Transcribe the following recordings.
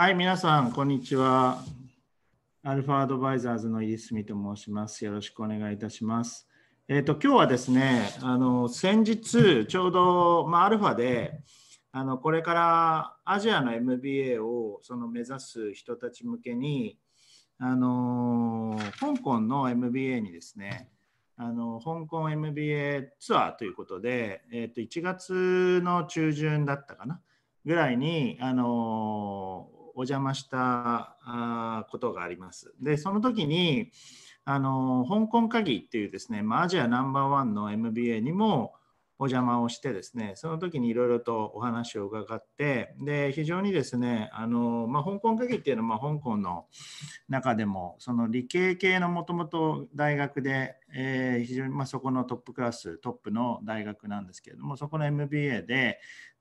はい、皆さん、こんにちは。アルファアドバイザーズの飯住と申します。よろしくお願いいたします。えっ、ー、と、今日はですね、あの、先日、ちょうど、まあ、アルファで、あの、これからアジアの MBA をその目指す人たち向けに、あの、香港の MBA にですね、あの香港 MBA ツアーということで、えー、と1月の中旬だったかなぐらいに、あのお邪魔したことがあります。でその時にあの香港鍵っていうですね、まあ、アジアナンバーワンの MBA にもお邪魔をしてですねその時にいろいろとお話を伺ってで非常にですねあの、まあ、香港鍵っていうのは、まあ、香港の中でもその理系系のもともと大学で、えー、非常に、まあ、そこのトップクラストップの大学なんですけれどもそこの MBA で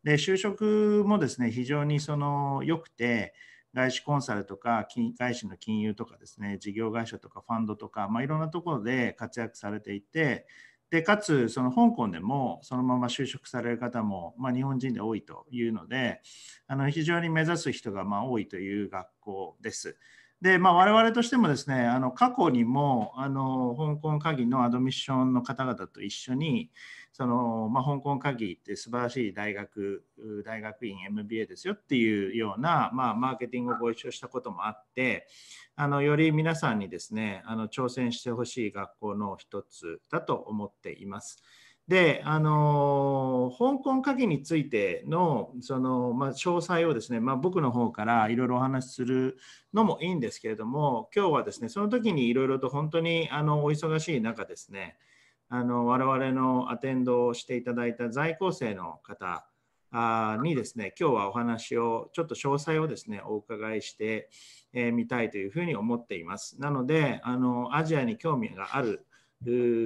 で就職もですね非常にその良くて外資コンサルとか外資の金融とかですね事業会社とかファンドとか、まあ、いろんなところで活躍されていてでかつその香港でもそのまま就職される方も、まあ、日本人で多いというのであの非常に目指す人がま多いという学校です。で、まあ、我々としてもですねあの過去にもあの香港鍵のアドミッションの方々と一緒にその、まあ、香港鍵って素晴らしい大学、大学院 MBA ですよっていうような、まあ、マーケティングをご一緒したこともあって、あの、より皆さんにですね、あの、挑戦してほしい学校の一つだと思っています。で、あの、香港鍵についての、その、まあ、詳細をですね、まあ、僕の方からいろいろお話しするのもいいんですけれども、今日はですね、その時にいろいろと本当に、あの、お忙しい中ですね、あの我々のアテンドをしていただいた在校生の方にですね今日はお話をちょっと詳細をですねお伺いしてみ、えたいというふうに思っていますなのであのアジアに興味がある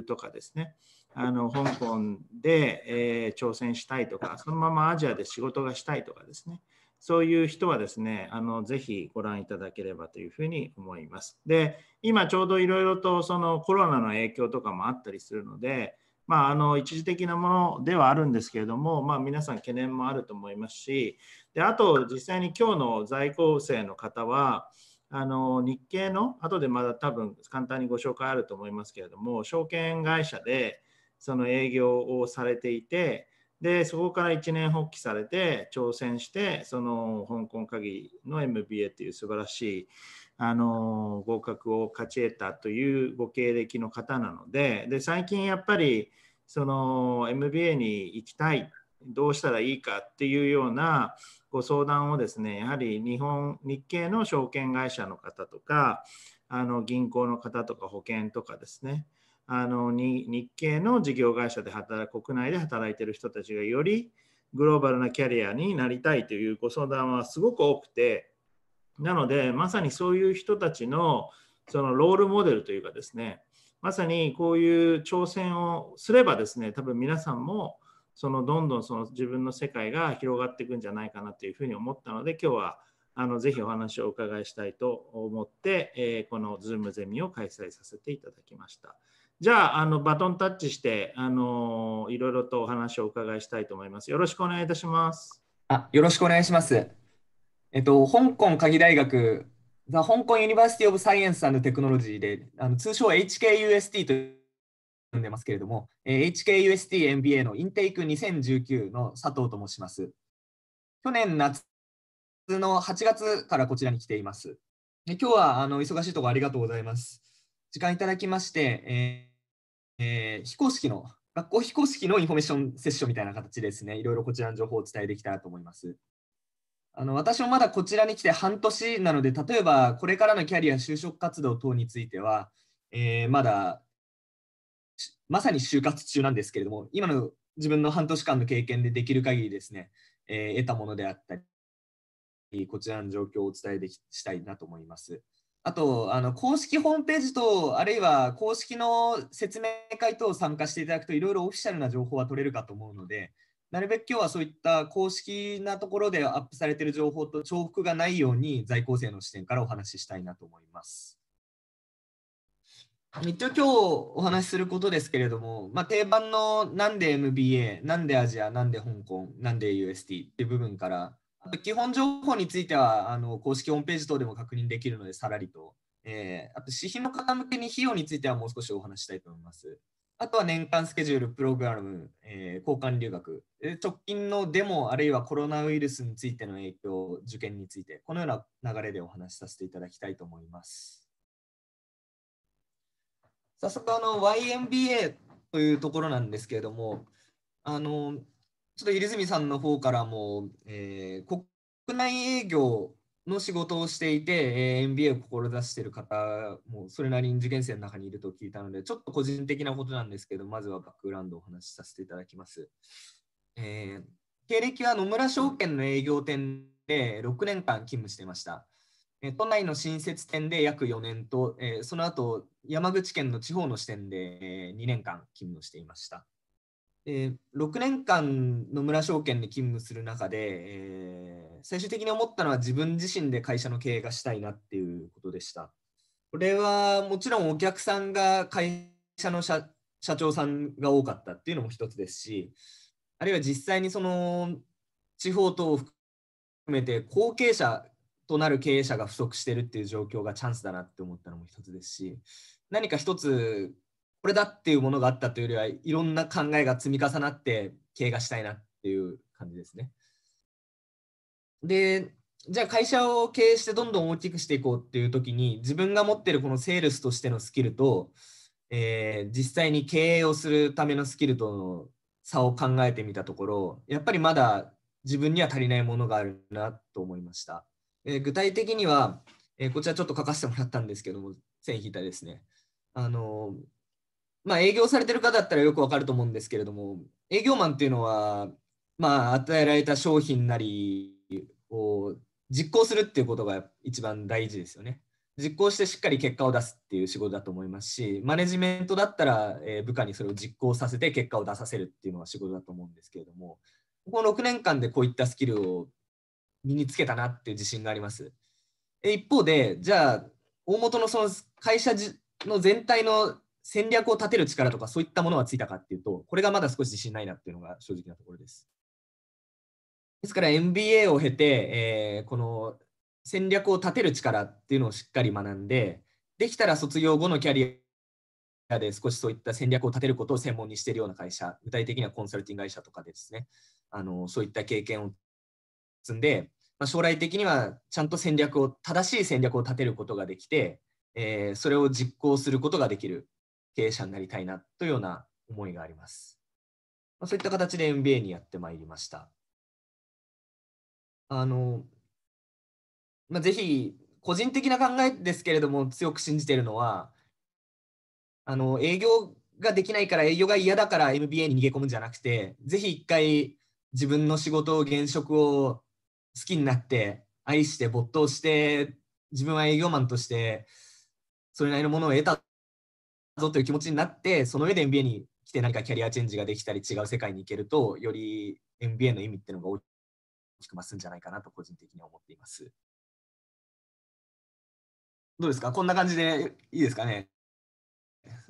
とかですねあの香港で、えー、挑戦したいとかそのままアジアで仕事がしたいとかですねそういう人はですね、あのぜひご覧いただければというふうに思います。で、今ちょうどいろいろとそのコロナの影響とかもあったりするので、まあ、あの一時的なものではあるんですけれども、まあ、皆さん懸念もあると思いますしであと実際に今日の在校生の方はあの日系の後でまだ多分簡単にご紹介あると思いますけれども証券会社でその営業をされていてで、そこから一年発起されて挑戦して、その香港鍵の MBA っていう素晴らしいあの合格を勝ち得たというご経歴の方なので、で最近やっぱりその MBA に行きたい、どうしたらいいかっていうようなご相談をですね、やはり日本、日系の証券会社の方とか、あの銀行の方とか保険とかですね、あの日系の事業会社で働く国内で働いてる人たちがよりグローバルなキャリアになりたいというご相談はすごく多くてなのでまさにそういう人たちのそのロールモデルというかですねまさにこういう挑戦をすればですね多分皆さんもそのどんどんその自分の世界が広がっていくんじゃないかなというふうに思ったので今日はあのぜひお話をお伺いしたいと思って、えー、この Zoom ゼミを開催させていただきました。じゃあ、あのバトンタッチして、あのいろいろとお話をお伺いしたいと思います。よろしくお願いいたします。あ、よろしくお願いします。えっと、香港科技大学、ザ香港ユニバーシティオブサイエンスアンドテクノロジーで、あの通称 HKUST と呼んでますけれども、えー、HKUSTMBA のインテイク2019の佐藤と申します。去年夏の8月からこちらに来ています。今日はあの忙しいところありがとうございます。時間いただきまして、えーえー、非公式の、学校非公式のインフォメーションセッションみたいな形ですね、いろいろこちらの情報をお伝えできたらと思います。あの私もまだこちらに来て半年なので、例えばこれからのキャリア、就職活動等については、えー、まだまさに就活中なんですけれども、今の自分の半年間の経験でできる限りですね、えー、得たものであったり、こちらの状況をお伝えできしたいなと思います。あと、あの公式ホームページと、あるいは公式の説明会等参加していただくと、いろいろオフィシャルな情報は取れるかと思うので、なるべく今日はそういった公式なところでアップされている情報と重複がないように、在校生の視点からお話ししたいなと思います。一応今日お話しすることですけれども、まあ、定番のなんで MBA、なんでアジア、なんで香港、なんで u s d っていう部分から、基本情報についてはあの公式ホームページ等でも確認できるので、さらりと。えー、あと、私費の方向けに費用についてはもう少しお話したいと思います。あとは年間スケジュール、プログラム、えー、交換留学、直近のデモ、あるいはコロナウイルスについての影響、受験について、このような流れでお話しさせていただきたいと思います。早速、あの、YMBA というところなんですけれども、あの、ちょっと入泉さんの方からも、えー、国内営業の仕事をしていて、えー、MBA を志している方もそれなりに受験生の中にいると聞いたので、ちょっと個人的なことなんですけど、まずはバックグラウンドをお話しさせていただきます。えー、経歴は野村証券の営業店で6年間勤務していました。都内の新設店で約4年と、えその後山口県の地方の支店で2年間勤務していました。えー、6年間野村証券に勤務する中で、えー、最終的に思ったのは自分自身で会社の経営がしたいなっていうことでした。これはもちろんお客さんが会社の社長さんが多かったっていうのも一つですし、あるいは実際にその地方等を含めて後継者となる経営者が不足してるっていう状況がチャンスだなって思ったのも一つですし、何か一つこれだっていうものがあったというよりはいろんな考えが積み重なって経営がしたいなっていう感じですね。でじゃあ会社を経営してどんどん大きくしていこうっていう時に自分が持ってるこのセールスとしてのスキルと、えー、実際に経営をするためのスキルとの差を考えてみたところやっぱりまだ自分には足りないものがあるなと思いました。えー、具体的には、えー、こちらちょっと書かせてもらったんですけども線引いたですね。あのまあ、営業されてる方だったらよくわかると思うんですけれども、営業マンっていうのは、まあ、与えられた商品なりを実行するっていうことが一番大事ですよね。実行してしっかり結果を出すっていう仕事だと思いますし、マネジメントだったら、え部下にそれを実行させて結果を出させるっていうのが仕事だと思うんですけれども、この6年間でこういったスキルを身につけたなっていう自信があります。一方で、じゃあ、大元のその会社の全体の戦略を立てる力とかそういったものはついたかっていうと、これがまだ少し自信ないなっていうのが正直なところです。ですから MBA を経て、えー、この戦略を立てる力っていうのをしっかり学んで、できたら卒業後のキャリアで少しそういった戦略を立てることを専門にしているような会社、具体的にはコンサルティング会社とかでですね、あのそういった経験を積んで、まあ、将来的にはちゃんと戦略を、正しい戦略を立てることができて、えー、それを実行することができる。経営者になりたいなというような思いがあります。まあ、そういった形で MBA にやってまいりました。あの、まあ、ぜひ個人的な考えですけれども強く信じているのはあの営業ができないから営業が嫌だから MBA に逃げ込むんじゃなくてぜひ一回自分の仕事を現職を好きになって愛して没頭して自分は営業マンとしてそれなりのものを得たぞという気持ちになってその上で NBA に来て何かキャリアチェンジができたり違う世界に行けるとより NBA の意味っていうのが大きく増すんじゃないかなと個人的に思っています。どうですかこんな感じでいいですかね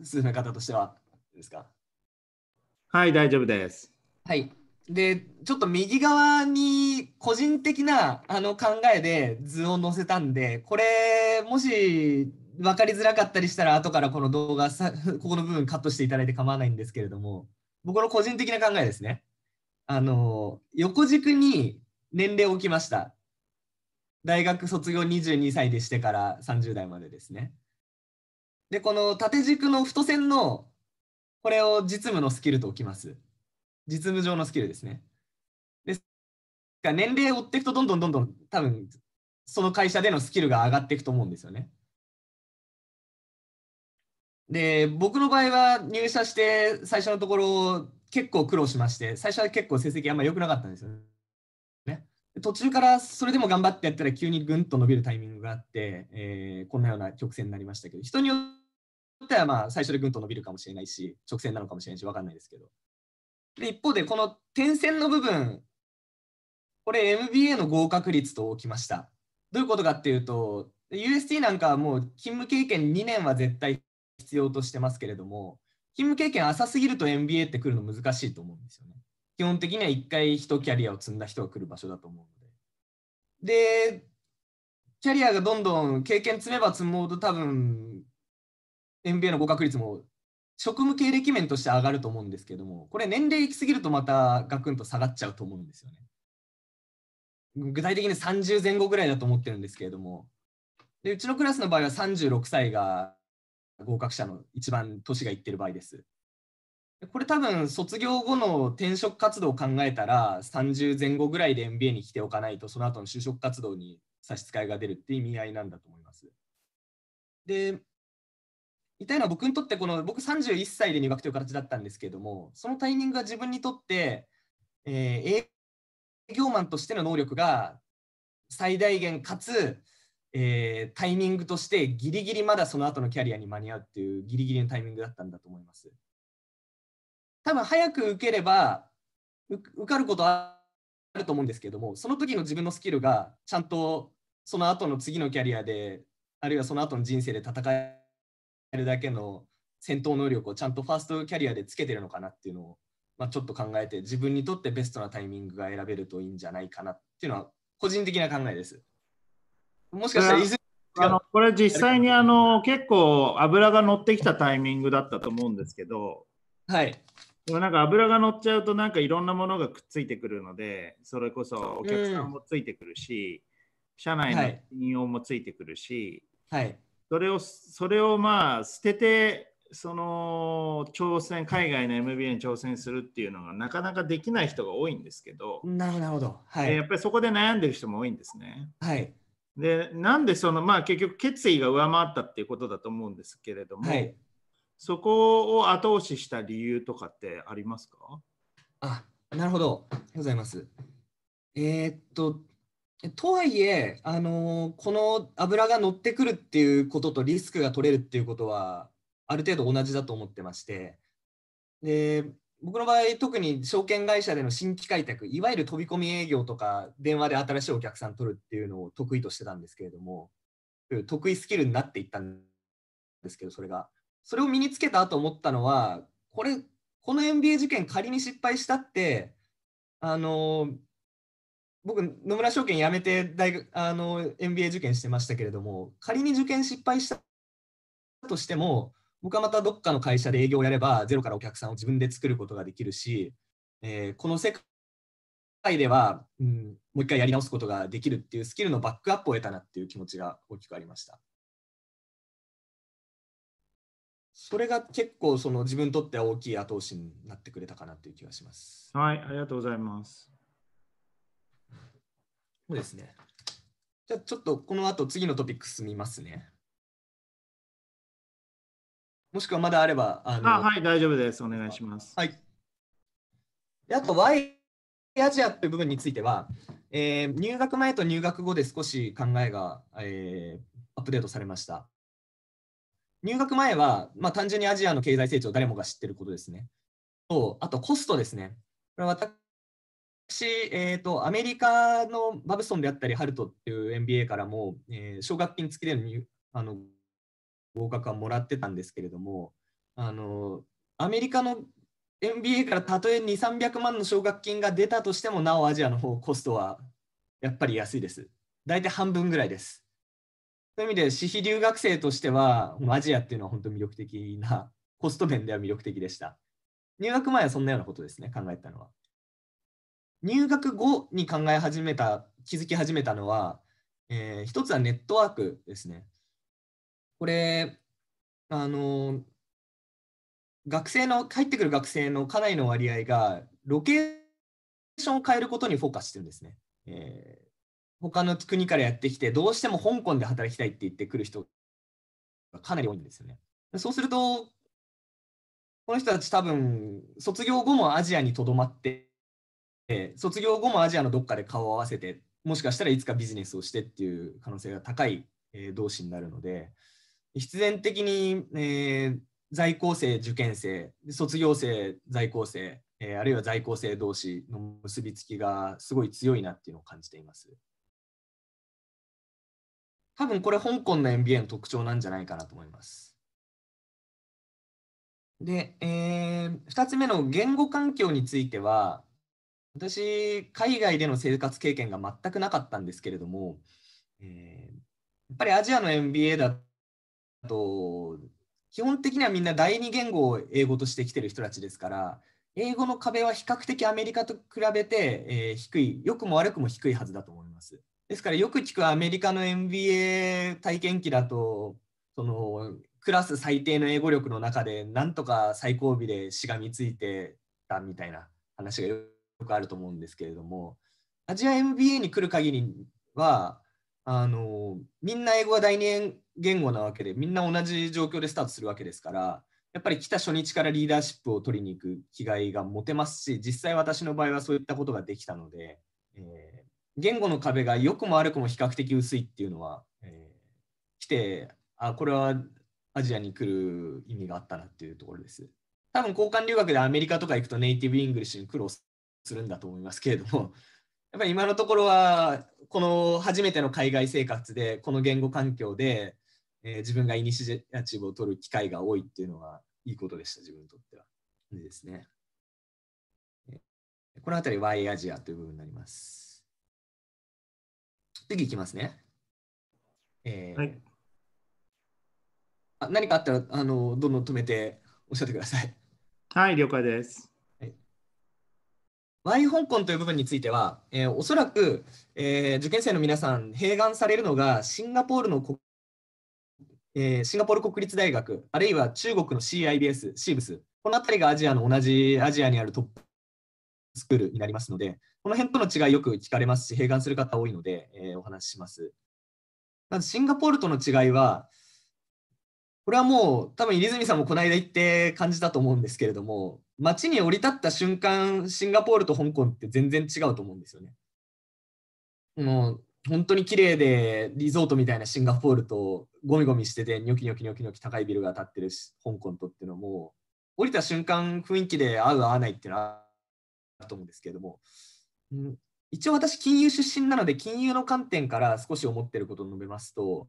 進め方としてはいいですかはい大丈夫です。はいでちょっと右側に個人的なあの考えで図を載せたんでこれもし分かりづらかったりしたら後からこの動画さ ここの部分カットしていただいて構わないんですけれども僕の個人的な考えですねあの横軸に年齢を置きました大学卒業22歳でしてから30代までですねでこの縦軸の太線のこれを実務のスキルと置きます実務上のスキルですねです年齢を追っていくとどんどんどんどん多分その会社でのスキルが上がっていくと思うんですよねで僕の場合は入社して最初のところ結構苦労しまして最初は結構成績あんま良くなかったんですよね。途中からそれでも頑張ってやったら急にぐんと伸びるタイミングがあって、えー、こんなような曲線になりましたけど人によってはまあ最初でぐんと伸びるかもしれないし直線なのかもしれないし分かんないですけどで一方でこの点線の部分これ MBA の合格率ときましたどういうことかっていうと UST なんかはもう勤務経験2年は絶対必要としてますけれども、勤務経験浅すぎると MBA って来るの難しいと思うんですよね。基本的には1回1キャリアを積んだ人が来る場所だと思うので。で、キャリアがどんどん経験積めば積もうと多分 MBA の合格率も職務経歴面として上がると思うんですけども、これ年齢いきすぎるとまたガクンと下がっちゃうと思うんですよね。具体的に30前後ぐらいだと思ってるんですけれども、でうちのクラスの場合は36歳が合格者の一番年がいってる場合です。これ多分卒業後の転職活動を考えたら30前後ぐらいで MBA に来ておかないとその後の就職活動に差し支えが出るっていう意味合いなんだと思います。で、言いたいのは僕にとってこの僕31歳で入学という形だったんですけれどもそのタイミングが自分にとって、えー、営業マンとしての能力が最大限かつえー、タイミングとしてギリギリまだその後のキャリアに間に合うっていうギリギリのタイミングだったんだと思います。多分早く受ければ受かることはあると思うんですけどもその時の自分のスキルがちゃんとその後の次のキャリアであるいはその後の人生で戦えるだけの戦闘能力をちゃんとファーストキャリアでつけてるのかなっていうのを、まあ、ちょっと考えて自分にとってベストなタイミングが選べるといいんじゃないかなっていうのは個人的な考えです。もしかしたらいずれあのこれ実際にあの結構油が乗ってきたタイミングだったと思うんですけど、はい、でもなんか油が乗っちゃうとなんかいろんなものがくっついてくるのでそれこそお客さんもついてくるし、うん、社内の引用もついてくるし、はい、それをそれをまあ捨ててその挑戦海外の MBA に挑戦するっていうのがなかなかできない人が多いんですけどなるほど、はい、やっぱりそこで悩んでる人も多いんですね。はいでなんでそのまあ結局決意が上回ったっていうことだと思うんですけれども、はい、そこを後押しした理由とかってありますかあなるほどございます。えー、っととはいえ、あのこの油が乗ってくるっていうこととリスクが取れるっていうことはある程度同じだと思ってましてで僕の場合特に証券会社での新規開拓いわゆる飛び込み営業とか電話で新しいお客さん取るっていうのを得意としてたんですけれども得意スキルになっていったんですけどそれがそれを身につけたと思ったのはこれこの MBA 受験仮に失敗したってあの僕野村証券辞めて大あの MBA 受験してましたけれども仮に受験失敗したとしても僕はまたどっかの会社で営業をやれば、ゼロからお客さんを自分で作ることができるし、えー、この世界では、うん、もう一回やり直すことができるっていうスキルのバックアップを得たなっていう気持ちが大きくありました。それが結構その自分にとっては大きい後押しになってくれたかなという気がします。はい、ありがとうございます。そうですね。じゃあちょっとこの後次のトピックス見ますね。もしくはまだあれば。あのはい、大丈夫です。お願いします。はい。あと、Y アジアという部分については、えー、入学前と入学後で少し考えが、えー、アップデートされました。入学前は、まあ、単純にアジアの経済成長、誰もが知っていることですね。とあと、コストですね。これ私、えーと、アメリカのバブソンであったり、ハルトっていう MBA からも、えー、奨学金付きでのあの合格はもらってたんですけれどもあのアメリカの n b a からたとえ2、300万の奨学金が出たとしても、なおアジアの方コストはやっぱり安いです。大体半分ぐらいです。そういう意味で、私費留学生としては、アジアっていうのは本当に魅力的な、コスト面では魅力的でした。入学前はそんなようなことですね、考えたのは。入学後に考え始めた、気づき始めたのは、えー、一つはネットワークですね。これ、あの、学生の、入ってくる学生のかなりの割合が、ロケーションを変えることにフォーカスしてるんですね。えー、他の国からやってきて、どうしても香港で働きたいって言ってくる人がかなり多いんですよね。そうすると、この人たち多分、卒業後もアジアにとどまって、卒業後もアジアのどっかで顔を合わせて、もしかしたらいつかビジネスをしてっていう可能性が高い、えー、同士になるので、必然的に、えー、在校生、受験生、卒業生、在校生、えー、あるいは在校生同士の結びつきがすごい強いなっていうのを感じています。多分これ香港の MBA の特徴なんじゃないかなと思います。で、えー、2つ目の言語環境については私海外での生活経験が全くなかったんですけれども、えー、やっぱりアジアの MBA だと基本的にはみんな第二言語を英語としてきてる人たちですから英語の壁は比較的アメリカと比べて、えー、低い良くも悪くも低いはずだと思いますですからよく聞くアメリカの n b a 体験記だとそのクラス最低の英語力の中でなんとか最後尾でしがみついてたみたいな話がよくあると思うんですけれどもアジア n b a に来る限りはあのみんな英語は第二言語なわけでみんな同じ状況でスタートするわけですからやっぱり来た初日からリーダーシップを取りに行く気概が持てますし実際私の場合はそういったことができたので、えー、言語の壁が良くも悪くも比較的薄いっていうのは、えー、来てあこれはアジアに来る意味があったなっていうところです。多分交換留学でアメリカとか行くとネイティブイングリッシュに苦労するんだと思いますけれども、やっぱり今のところは、この初めての海外生活で、この言語環境で、えー、自分がイニシアチブを取る機会が多いっていうのはいいことでした、自分にとっては。でですね。この辺り Y アジアという部分になります。次いきますね。えー、はい、あ何かあったらあのどんどん止めておっしゃってください。はい、了解です。Y 香港という部分については、えー、おそらく、えー、受験生の皆さん、併願されるのがシンガポールの国えー、シンガポール国立大学、あるいは中国の CIBS、CIBS、この辺りがアジアの同じアジアにあるトップスクールになりますので、この辺との違いよく聞かれますし、併願する方多いので、えー、お話しします。まずシンガポールとの違いは、これはもう多分入泉さんもこの間行って感じたと思うんですけれども、街に降り立った瞬間、シンガポールと香港って全然違うと思うんですよね。もう本当に綺麗でリゾートみたいなシンガポールとゴミゴミしててニョキニョキニョキニョキ高いビルが建ってるし香港とっていうのも降りた瞬間雰囲気で合う合わないっていうのはあると思うんですけれども、うん、一応私金融出身なので金融の観点から少し思ってることを述べますと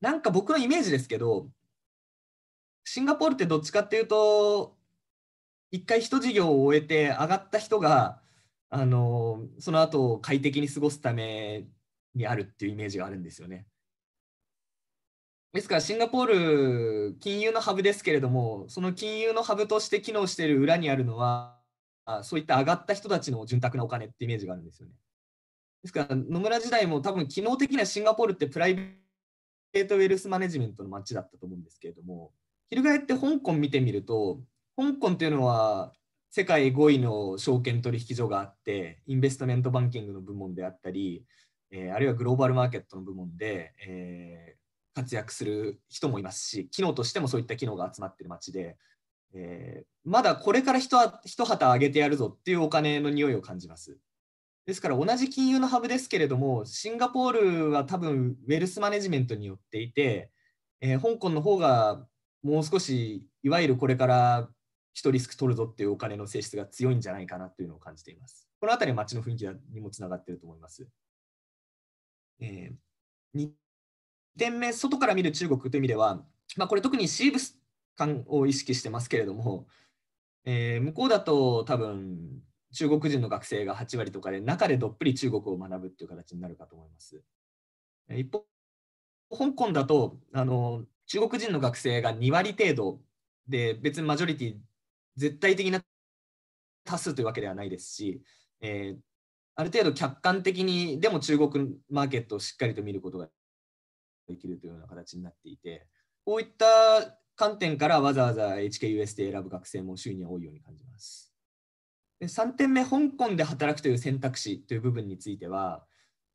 なんか僕のイメージですけどシンガポールってどっちかっていうと一回一事業を終えて上がった人があのその後快適に過ごすためにあるっていうイメージがあるんですよね。ですからシンガポール金融のハブですけれどもその金融のハブとして機能している裏にあるのはそういった上がった人たちの潤沢なお金ってイメージがあるんですよね。ですから野村時代も多分機能的なシンガポールってプライベートウェルスマネジメントの街だったと思うんですけれども翻って香港見てみると香港っていうのは世界5位の証券取引所があって、インベストメントバンキングの部門であったり、えー、あるいはグローバルマーケットの部門で、えー、活躍する人もいますし、機能としてもそういった機能が集まっている街で、えー、まだこれから一旗上げてやるぞっていうお金の匂いを感じます。ですから同じ金融のハブですけれども、シンガポールは多分ウェルスマネジメントによっていて、えー、香港の方がもう少しいわゆるこれから人リスク取るぞっていうお金の性質が強いんじゃないかなというのを感じています。この辺りは街の雰囲気にもつながっていると思います。えー、2点目、外から見る中国という意味では、まあ、これ特にシーブス感を意識してますけれども、えー、向こうだと多分中国人の学生が8割とかで中でどっぷり中国を学ぶっていう形になるかと思います。一方香港だとあの中国人の学生が2割程度で別にマジョリティ絶対的な多数というわけではないですし、えー、ある程度客観的にでも中国マーケットをしっかりと見ることができるというような形になっていてこういった観点からわざわざ HKUS で選ぶ学生も周囲には多いように感じます。3点目、香港で働くという選択肢という部分については、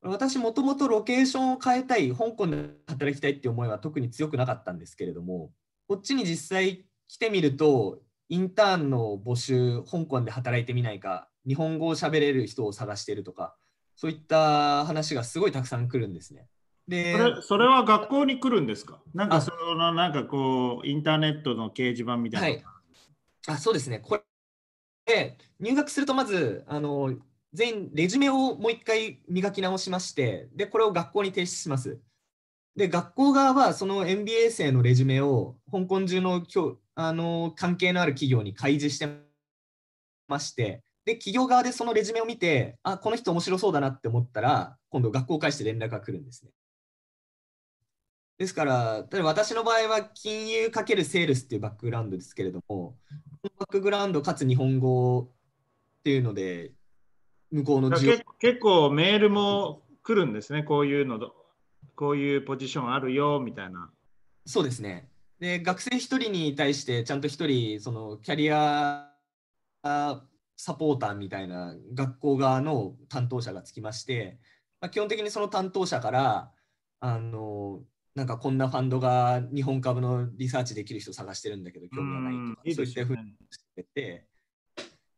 私もともとロケーションを変えたい香港で働きたいっていう思いは特に強くなかったんですけれどもこっちに実際来てみるとインターンの募集、香港で働いてみないか、日本語を喋れる人を探してるとか、そういった話がすごいたくさん来るんですね。でそれは学校に来るんですかなんかそのなんかこうインターネットの掲示板みたいな、はい、あそうですねこれ入学するとまずあの全員レジュメをもう一回磨き直しましてでこれを学校に提出しますで学校側はその MBA 生のレジュメを香港中のあの関係のある企業に開示してましてで企業側でそのレジュメを見てあこの人面白そうだなって思ったら今度学校を介して連絡が来るんですね。ですから、例えば私の場合は金融×セールスっていうバックグラウンドですけれども、このバックグラウンドかつ日本語っていうので、向こうの結構メールも来るんですね、こういうのこういうポジションあるよみたいな。そうですね。で、学生1人に対してちゃんと1人、そのキャリアサポーターみたいな学校側の担当者がつきまして、まあ、基本的にその担当者からあのなんかこんなファンドが日本株のリサーチできる人探してるんだけど興味がないとか、ね、そういったふうにしてて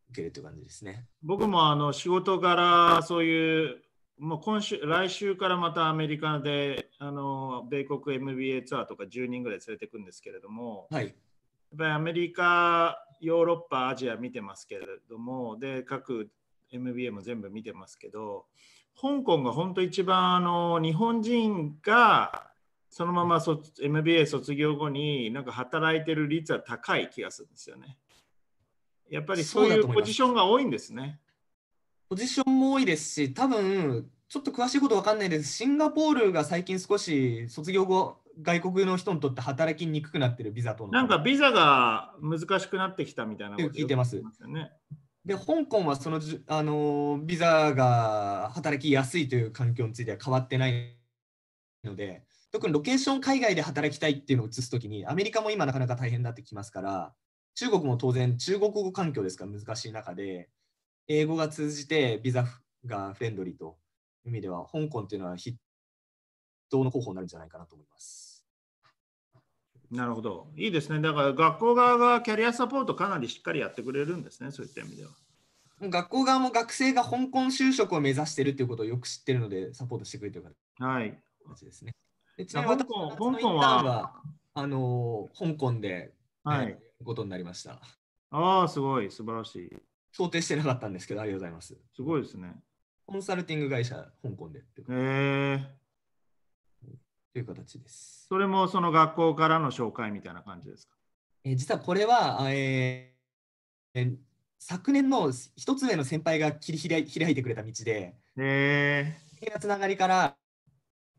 受けるという感じですね僕もあの仕事柄そういうもう今週、来週からまたアメリカで、あの米国 MBA ツアーとか10人ぐらい連れていくんですけれども、はい、やっぱりアメリカ、ヨーロッパ、アジア見てますけれども、で、各 MBA も全部見てますけど、香港が本当一番あの日本人がそのまま卒 MBA 卒業後になんか働いてる率は高い気がするんですよね。やっぱりそういうポジションが多いんですね。ポジションも多いですし、多分ちょっと詳しいことわかんないです。シンガポールが最近少し卒業後、外国の人にとって働きにくくなってるビザとの。なんかビザが難しくなってきたみたいなこと、聞いてます。で、香港はそのあのビザが働きやすいという環境については変わってないので、特にロケーション海外で働きたいっていうのを移すときに、アメリカも今なかなか大変になってきますから、中国も当然中国語環境ですから難しい中で、英語が通じてビザがフレンドリーという意味では、香港というのは筆頭の候補になるんじゃないかなと思います。なるほど、いいですね。だから学校側がキャリアサポートかなりしっかりやってくれるんですね、そういった意味では。学校側も学生が香港就職を目指しているということをよく知っているので、サポートしてくれてるはい、形ですね。ちなみに私のはあの香港で、はい、ことになりました。ああ、すごい、素晴らしい。想定してなかったんですけど、ありがとうございます。すごいですね。コンサルティング会社、香港でっていへえー。という形です。それもその学校からの紹介みたいな感じですかえ実はこれは、えー、昨年の一つ上の先輩が切り開い開いてくれた道で、えー、つながりから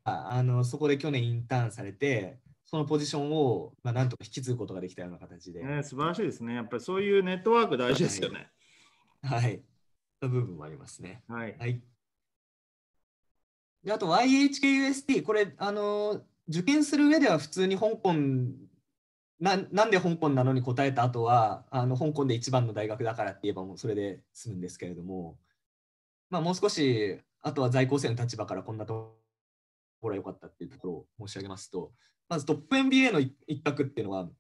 あのそこで去年インターンされて、そのポジションを、まあ、なんとか引き継ぐことができたような形で。えー、素晴らしいですね。やっぱりそういうネットワーク大事ですよね。はいはい。の部分もありますね。はい。はい、であと YHKUSD、これ、あの、受験する上では普通に香港な、なんで香港なのに答えた後は、あの香港で一番の大学だからって言えばもうそれで済むんですけれども、まあ、もう少し、あとは在校生の立場からこんなところが良かったっていうところを申し上げますと、まずトップ MBA の一角っていうのは、こ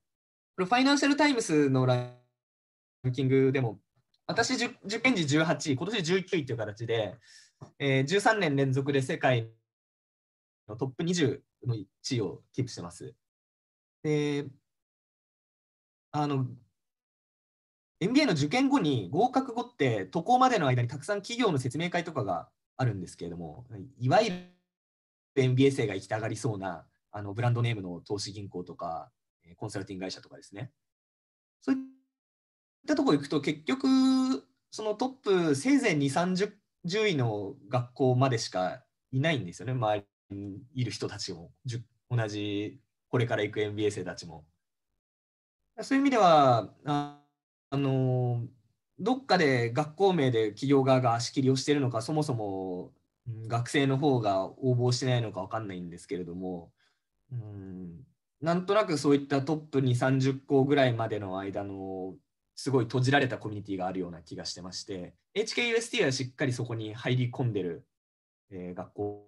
れファイナンシャルタイムズのランキングでも私、受験時18位、今年19位という形で、えー、13年連続で世界のトップ20の1位をキープしてます。で、あの、MBA の受験後に合格後って渡航までの間にたくさん企業の説明会とかがあるんですけれども、いわゆる MBA 生が行きたがりそうなあのブランドネームの投資銀行とか、コンサルティング会社とかですね。そういったところ行くと結局そのトップせいぜい2 3 0位の学校までしかいないんですよね周りにいる人たちも同じこれから行く MBA 生たちも。そういう意味ではあのどっかで学校名で企業側が足切りをしているのかそもそも学生の方が応募してないのか分かんないんですけれどもうんなんとなくそういったトップに30校ぐらいまでの間のすごい閉じられたコミュニティがあるような気がしてまして HKUST はしっかりそこに入り込んでる、えー、学校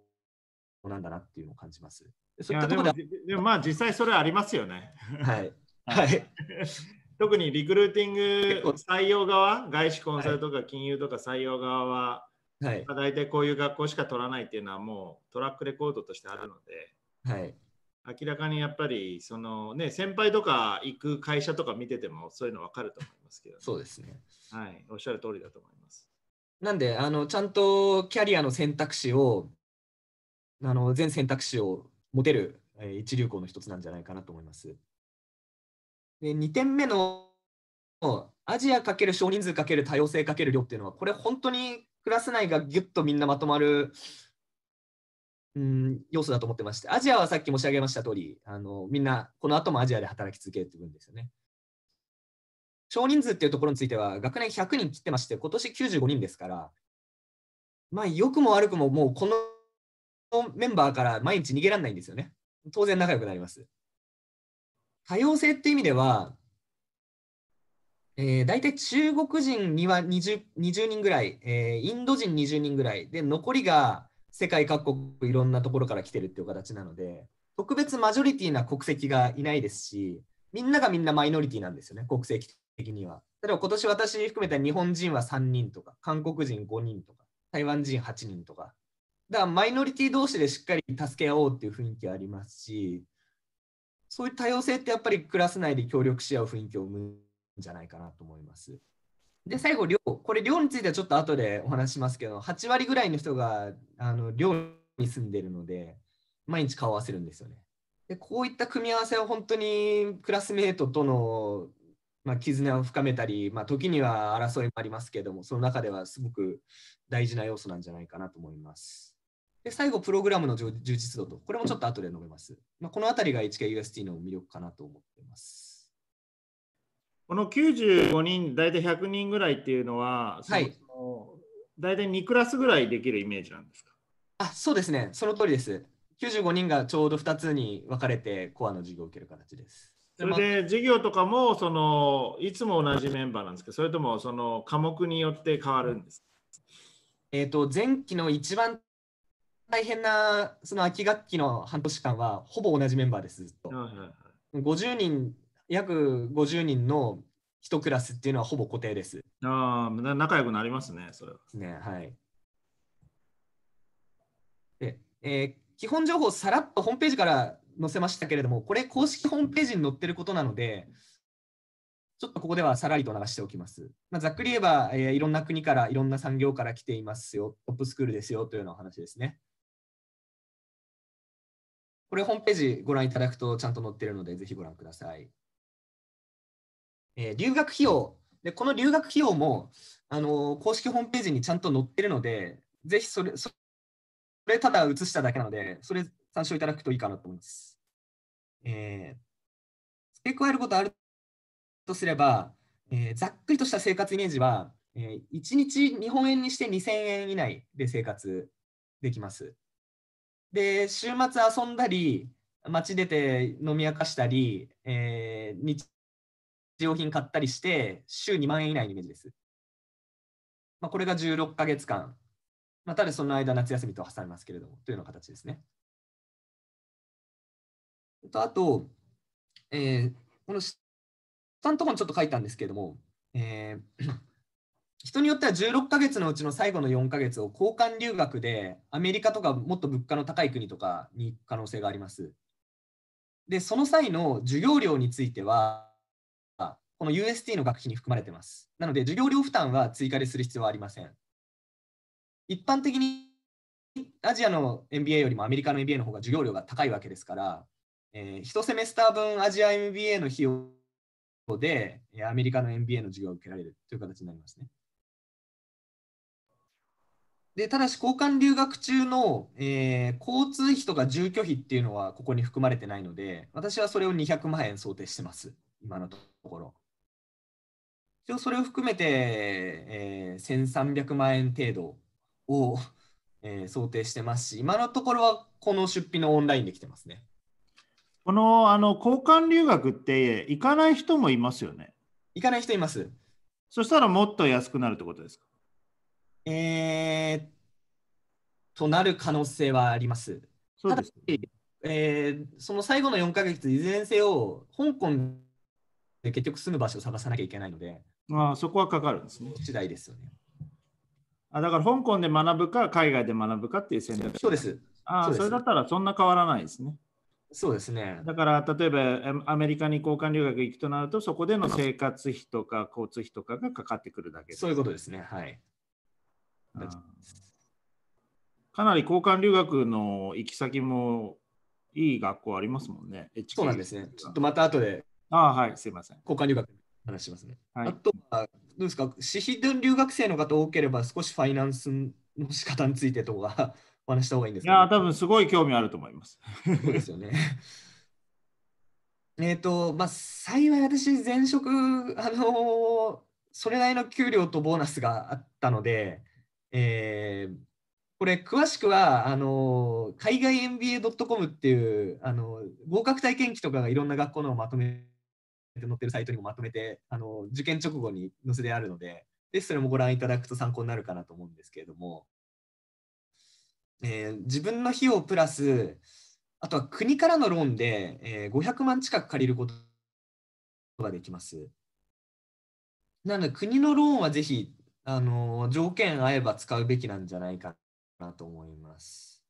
なんだなっていうのを感じます。そういったところででもまあ実際それありますよね。はい、はい 特にリクルーティング採用側、外資コンサルとか金融とか採用側は、はい、まあ、大体こういう学校しか取らないっていうのはもうトラックレコードとしてあるので、はい、明らかにやっぱりそのね先輩とか行く会社とか見ててもそういうの分かると思いますけど、ね、そうですねはいおっしゃる通りだと思いますなんであのちゃんとキャリアの選択肢をあの全選択肢を持てる、えー、一流校の一つなんじゃないかなと思いますで2点目のアジア×少人数×多様性×量っていうのはこれ本当にクラス内がぎゅっとみんなまとまるうん、要素だと思ってまして、アジアはさっき申し上げました通り、あのみんなこの後もアジアで働き続けるというとですよね。少人数っていうところについては、学年100人切ってまして、今年95人ですから、まあ、良くも悪くも、もうこのメンバーから毎日逃げられないんですよね。当然仲良くなります。多様性っていう意味では、えー、大体中国人には 20, 20人ぐらい、えー、インド人20人ぐらいで残りが世界各国いろんなところから来てるっていう形なので、特別マジョリティな国籍がいないですし、みんながみんなマイノリティなんですよね、国籍的には。例えば今年私含めた日本人は3人とか、韓国人5人とか、台湾人8人とか。だからマイノリティ同士でしっかり助け合おうっていう雰囲気ありますし、そういう多様性ってやっぱりクラス内で協力し合う雰囲気を生むんじゃないかなと思います。で、最後、量。これ、量についてはちょっと後でお話しますけど、8割ぐらいの人があの寮に住んでるので、毎日顔合わせるんですよね。で、こういった組み合わせは本当にクラスメートとの、まあ、絆を深めたり、まあ、時には争いもありますけれども、その中ではすごく大事な要素なんじゃないかなと思います。で、最後、プログラムの充実度と、これもちょっと後で述べます。まあ、このあたりが HKUST の魅力かなと思っています。この95人、大体100人ぐらいっていうのは、はい、大体2クラスぐらいできるイメージなんですかあそうですね、その通りです。95人がちょうど2つに分かれて、コアの授業を受ける形です。それで授業とかもそのいつも同じメンバーなんですけど、それともその科目によって変わるんですえーと、と前期の一番大変なその秋学期の半年間はほぼ同じメンバーです、ずっと。はいはいはい、50人約50人の1クラスっていうのはほぼ固定です。ああ、仲良くなりますね、それは。ね、はい。で、えー、基本情報さらっとホームページから載せましたけれども、これ公式ホームページに載ってることなので、ちょっとここではさらりと流しておきます。まあ、ざっくり言えば、えー、いろんな国からいろんな産業から来ていますよ、トップスクールですよというようなお話ですね。これホームページご覧いただくとちゃんと載ってるので、ぜひご覧ください。えー、留学費用で、この留学費用も、あのー、公式ホームページにちゃんと載ってるので、ぜひそれ、それただ写しただけなので、それ参照いただくといいかなと思います。えー、付け加えることあるとすれば、えー、ざっくりとした生活イメージは、えー、1日日本円にして2000円以内で生活できます。で、週末遊んだり、街出て飲み明かしたり、えー、日用品買ったりして、週2万円以内のイメージです。まあ、これが16か月間、まあ、ただその間、夏休みと挟みますけれども、というような形ですね。とあと、えー、この下のところにちょっと書いたんですけれども、えー、人によっては16か月のうちの最後の4か月を交換留学でアメリカとかもっと物価の高い国とかに行く可能性があります。で、その際の授業料については、この UST の学費に含まれてます。なので、授業料負担は追加でする必要はありません。一般的にアジアの MBA よりもアメリカの MBA の方が授業料が高いわけですから、えー、1セメスター分アジア MBA の費用で、アメリカの MBA の授業を受けられるという形になりますね。でただし、交換留学中の、えー、交通費とか住居費っていうのはここに含まれてないので、私はそれを200万円想定してます、今のところ。一応それを含めて、えー、1300万円程度を、えー、想定してますし、今のところはこの出費のオンラインで来てますね。このあの交換留学って行かない人もいますよね。行かない人います。そしたらもっと安くなるってことですかえー、となる可能性はあります。そうですね、ねえー、その最後の4か月、いずれにせよ、香港で結局住む場所を探さなきゃいけないので、ああそこはかかるんですね。時代ですよね。あだから香港で学ぶか海外で学ぶかっていう選択肢。そうです。あそれだったらそんな変わらないですね。そうですね。だから例えばアメリカに交換留学行くとなるとそこでの生活費とか交通費とかがかかってくるだけです。そういうことですね。はい。かなり交換留学の行き先もいい学校ありますもんね。そうなんですね。ちょっとまた後で。ああ、はい、すいません。交換留学話しますね。はい、あとは、どうですか、私費留学生の方多ければ、少しファイナンスの仕方についてとか、お話した方がいいんですか、ね、いや、多分すごい興味あると思います。そうですよね。えっと、まあ、幸い私、前職、あのそれなりの給料とボーナスがあったので、えー、これ詳しくはあの海外 MBA.com っていうあの合格体験記とかがいろんな学校のをまとめて載ってるサイトにもまとめてあの受験直後に載せてあるのででそれもご覧いただくと参考になるかなと思うんですけれども、えー、自分の費用プラスあとは国からのローンで、えー、500万近く借りることができます。なので国のローンはぜひあの条件合えば使うべきなんじゃないかなと思います。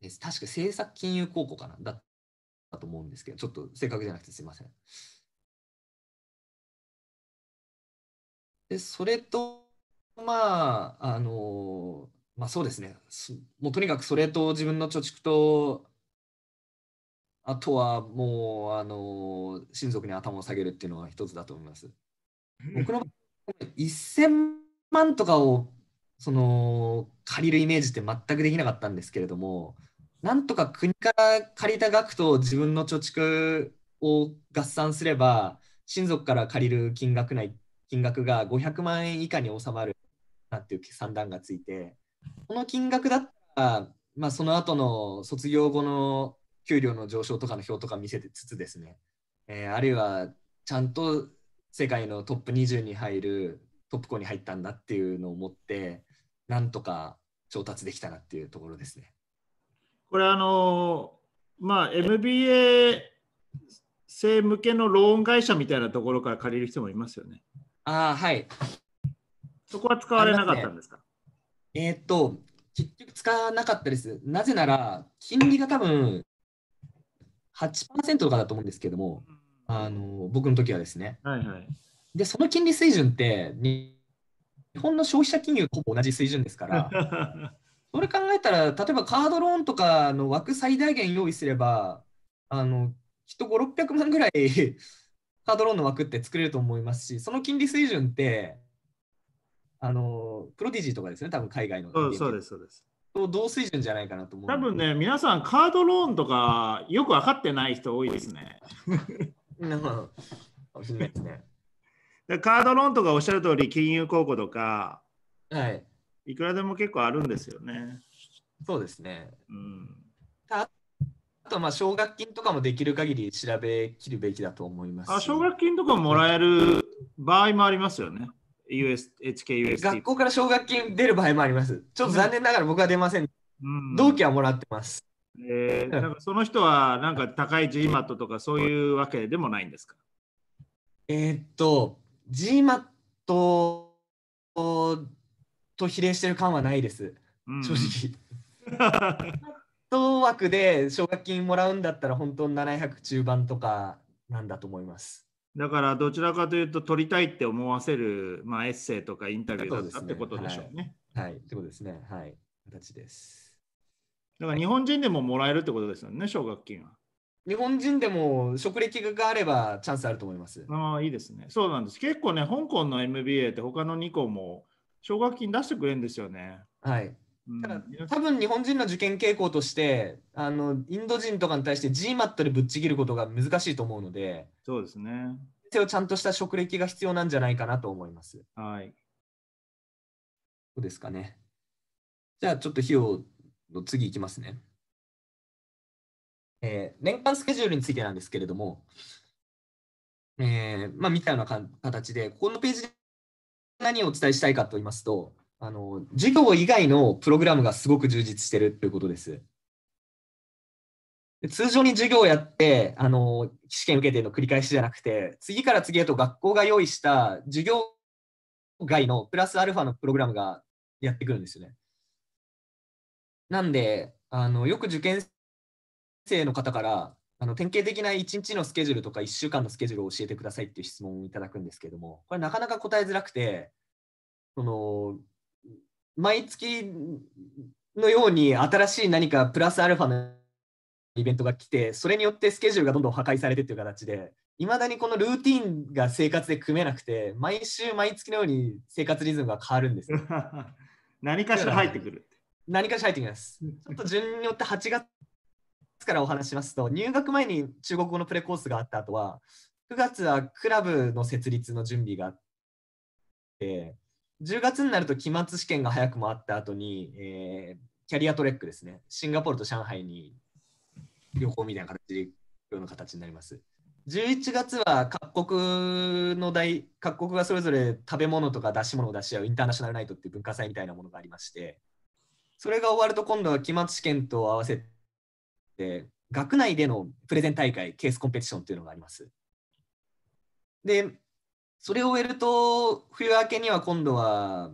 です確か政策金融公庫かなだっと思うんですけど、ちょっと正確じゃなくてすみません。で、それと、まあ、あの、まあそうですね、もうとにかくそれと自分の貯蓄と、あとはもう、あの、親族に頭を下げるっていうのは一つだと思います。僕の場合、1000万とかを、その、借りるイメージって全くできなかったんですけれども、なんとか国から借りた額と自分の貯蓄を合算すれば、親族から借りる金額内金額が500万円以下に収まるなっていう算段がついて、この金額だったら、まあ、その後の卒業後の給料の上昇とかの表とか見せてつつですね、えー、あるいはちゃんと世界のトップ20に入るトップ校に入ったんだっていうのを持って、なんとか調達できたなっていうところですね。これあの、まあ、MBA 生向けのローン会社みたいなところから借りる人もいますよね。ああ、はい。そこは使われなかったんですか、ね、えー、っと、結局使わなかったです。なぜなら、金利が多分8%とかだと思うんですけども、あの僕の時はですね。はいはい、で、その金利水準って、日本の消費者金融とほぼ同じ水準ですから、それ考えたら、例えばカードローンとかの枠最大限用意すれば、あのきっと5、600万ぐらい カードローンの枠って作れると思いますし、その金利水準って、あのプロディジーとかですね、多分海外の。そうです、そうです。同水準じゃないかなと思う。多分ね、皆さん、カードローンとかよく分かってない人多いですね。なるほど。ですね。カードローンとかおっしゃる通り、金融公庫とか、はい、いくらでも結構あるんですよね。そうですね。うん、あと、まあ、奨学金とかもできる限り調べきるべきだと思います。奨学金とかもらえる場合もありますよね。US、HKUST。学校から奨学金出る場合もあります。ちょっと残念ながら僕は出ません。うん、同期はもらってます。えー、なんかその人はなんか高い GMAT とかそういうわけでもないんですかえー、っと、GMAT と比例してる感はないです、うん、正直。当 枠で奨学金もらうんだったら本当700中盤とかなんだと思います。だからどちらかというと取りたいって思わせる、まあ、エッセイとかインタビューだったってことでしょうね。うねはい、はい、ってことですね。はい、形です。だから日本人でももらえるってことですよね、奨、学金は。日本人でも職歴があればチャンスあると思います。ああ、いいですね。そうなんです。結構ね、香港の MBA って他の2校も奨学金出してくれるんですよね。はい。ただ、多分日本人の受験傾向としてあのインド人とかに対して GMAT でぶっちぎることが難しいと思うのでそうですね先生ちゃんとした職歴が必要なんじゃないかなと思います。はい。そうですかね。じゃあちょっと費用の次いきますね。えー、年間スケジュールについてなんですけれども、えーまあ、見たような形で、ここのページ何をお伝えしたいかと言いますと、あの授業以外のプログラムがすごく充実してるということです。通常に授業をやってあの試験受けての繰り返しじゃなくて次から次へと学校が用意した授業外のプラスアルファのプログラムがやってくるんですよね。なんであのよく受験生の方からあの典型的な1日のスケジュールとか1週間のスケジュールを教えてくださいっていう質問をいただくんですけどもこれなかなか答えづらくてその毎月のように新しい何かプラスアルファのイベントが来てそれによってスケジュールがどんどん破壊されてっていう形でいまだにこのルーティンが生活で組めなくて毎週毎月のように生活リズムが変わるんです 何かしら入ってくる何かしら入ってきますちょっと順によって8月からお話しますと、入学前に中国語のプレコースがあった後は、9月はクラブの設立の準備があって、10月になると期末試験が早くもあった後に、えー、キャリアトレックですね、シンガポールと上海に旅行みたいな形で行くような形になります。11月は各国の大各国がそれぞれ食べ物とか出し物を出し合うインターナショナルナイトっていう文化祭みたいなものがありましてそれが終わると今度は期末試験と合わせ、学内でのプレゼン大会、ケースコンペティションというのがあります。で、それを終えると、冬明けには今度は、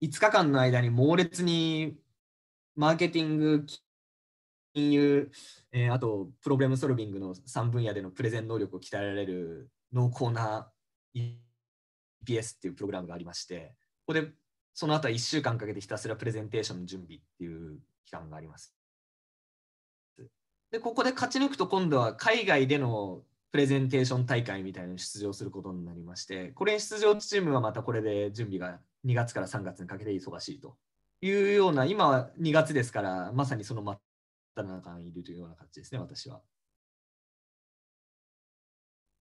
5日間の間に猛烈にマーケティング、金融、えー、あとプログラムソルビングの3分野でのプレゼン能力を鍛えられる濃厚な EPS っていうプログラムがありまして、ここでその後は1週間かけてひたすらプレゼンテーションの準備っていう期間があります。で、ここで勝ち抜くと今度は海外でのプレゼンテーション大会みたいのに出場することになりまして、これに出場チームはまたこれで準備が2月から3月にかけて忙しいというような、今は2月ですから、まさにその真っただ中にいるというような感じですね、私は。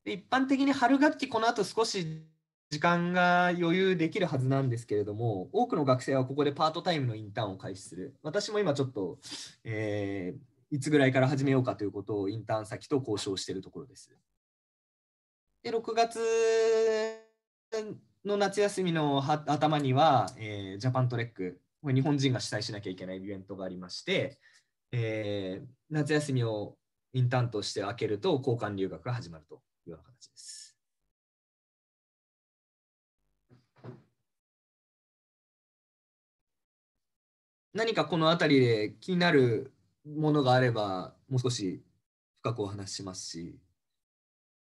で一般的に春学期、この後少し時間が余裕できるはずなんですけれども、多くの学生はここでパートタイムのインターンを開始する。私も今ちょっと、えーいつぐらいから始めようかということをインターン先と交渉しているところです。で6月の夏休みの頭には、えー、ジャパントレック、これ日本人が主催しなきゃいけないイベントがありまして、えー、夏休みをインターンとして開けると交換留学が始まるというような形です。何かこの辺りで気になるものがあれば、もう少し深くお話しますし、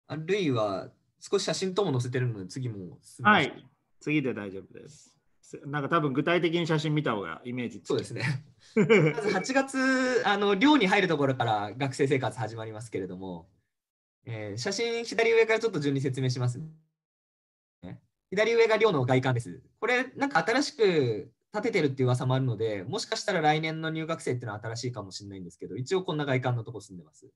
あるいは少し写真とも載せてるので、次もはい、次で大丈夫です。なんか多分具体的に写真見た方がイメージそうですね。まず8月あの、寮に入るところから学生生活始まりますけれども、えー、写真左上からちょっと順に説明します、ね。左上が寮の外観です。これ、なんか新しく立ててるっていう噂もあるので、もしかしたら来年の入学生っていうのは新しいかもしれないんですけど、一応こんな外観のとこ住んでます。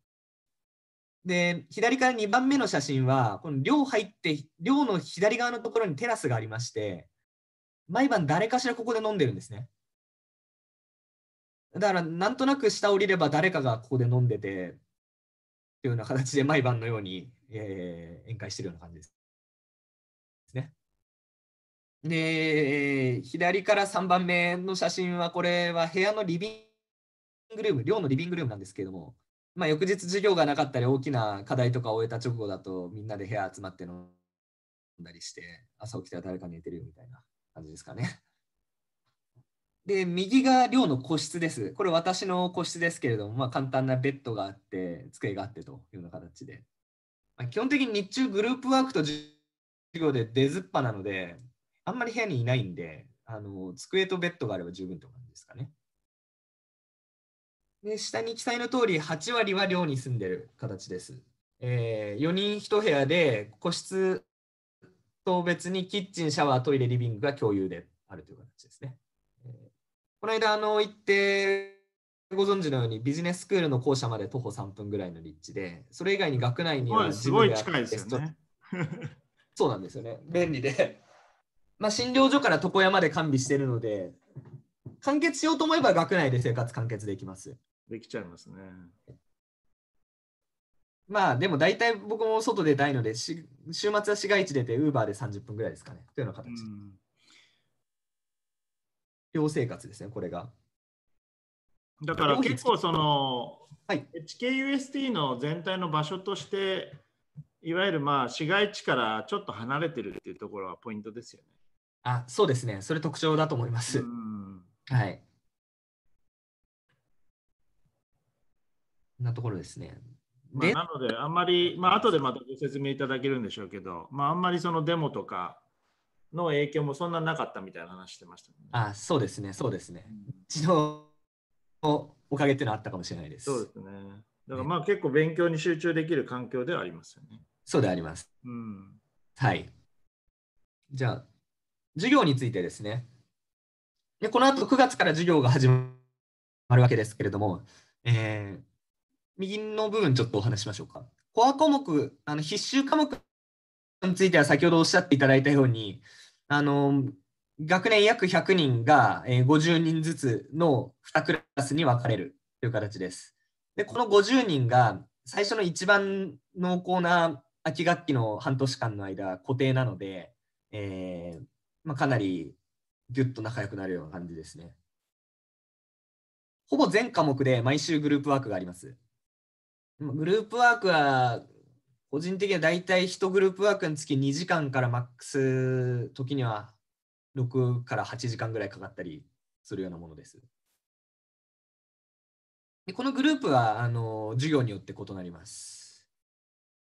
で、左から2番目の写真は、この寮入って、寮の左側のところにテラスがありまして、毎晩誰かしらここで飲んでるんですね。だから、なんとなく下降りれば誰かがここで飲んでて、っていうような形で毎晩のように、えー、宴会してるような感じです。ね。で、左から3番目の写真は、これは部屋のリビングルーム、寮のリビングルームなんですけれども、まあ、翌日授業がなかったり、大きな課題とか終えた直後だと、みんなで部屋集まって飲んだりして、朝起きたら誰か寝てるよみたいな感じですかね。で、右が寮の個室です。これ私の個室ですけれども、まあ、簡単なベッドがあって、机があってというような形で。まあ、基本的に日中グループワークと授業で出ずっぱなので、あんまり部屋にいないんで、あの机とベッドがあれば十分って感じですかね。で下に記載の通り、8割は寮に住んでる形です。えー、4人1部屋で、個室と別にキッチン、シャワー、トイレ、リビングが共有であるという形ですね。えー、この間、あの行ってご存知のようにビジネススクールの校舎まで徒歩3分ぐらいの立地で、それ以外に学内にはすごい近いですよね。そうなんですよね。便利で、まあ、診療所から床屋まで完備しているので、完結しようと思えば学内で生活完結できます。できちゃいますね。まあでも大体僕も外出たいので週末は市街地出てウーバーで30分ぐらいですかねというような形。寮生活ですねこれが。だから結構その、はい、h k u s d の全体の場所としていわゆるまあ市街地からちょっと離れてるっていうところはポイントですよね。あ、そうですね。それ特徴だと思います。はい。なところですね。まあ、なので、あんまり、まあ後でまたご説明いただけるんでしょうけど、まあ、あんまりそのデモとかの影響もそんななかったみたいな話してました、ね、あそうですね、そうですね。うん、のおかげっていうのはあったかもしれないです。そうですね。だからまあ、結構勉強に集中できる環境ではありますよね。そうであります。うん、はい。じゃあ、授業についてですね。でこの後9月から授業が始まるわけですけれども、えー、右の部分ちょっとお話しましょうか。コア項目、あの必修科目については先ほどおっしゃっていただいたように、あの学年約100人が50人ずつの2クラスに分かれるという形です。で、この50人が最初の一番濃厚な秋学期の半年間の間固定なので、えー、まあ、かなりギュッと仲良くなるような感じですね。ほぼ全科目で毎週グループワークがあります。グループワークは、個人的には大体1グループワークにつき2時間からマックス時には6から8時間ぐらいかかったりするようなものです。でこのグループはあの授業によって異なります。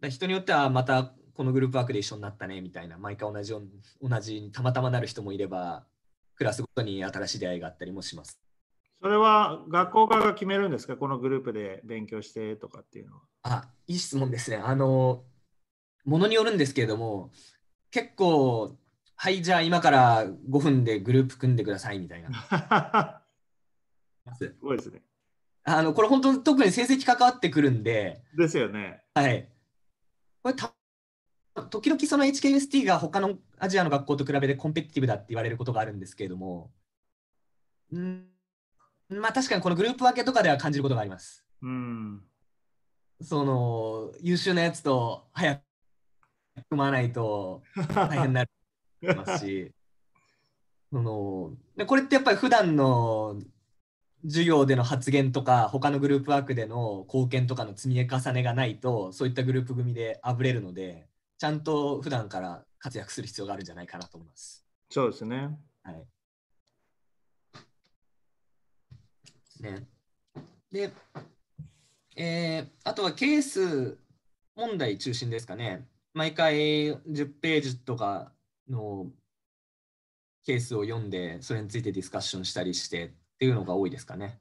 人によってはまたこのグループワークで一緒になったねみたいな毎回同じ同じにたまたまなる人もいればクラスごとに新しい出会いがあったりもします。それは学校側が決めるんですかこのグループで勉強してとかっていうのは。あいい質問ですね。あのものによるんですけれども結構はいじゃあ今から5分でグループ組んでくださいみたいな。すごいですね。あのこれ本当特に成績関わってくるんで。ですよね。はい。これた時々その HKST が他のアジアの学校と比べてコンペティティブだって言われることがあるんですけれども、うん、まあ確かにこのグループ分けとかでは感じることがあります。うん、その優秀なやつと早く組まないと大変になりますし そのでこれってやっぱり普段の授業での発言とか他のグループワークでの貢献とかの積み重ねがないとそういったグループ組であぶれるのでちゃんと普段から活躍する必要があるんじゃないかなと思います。そうですね。はい。ね。で、えー、あとはケース問題中心ですかね。毎回10ページとかのケースを読んで、それについてディスカッションしたりしてっていうのが多いですかね。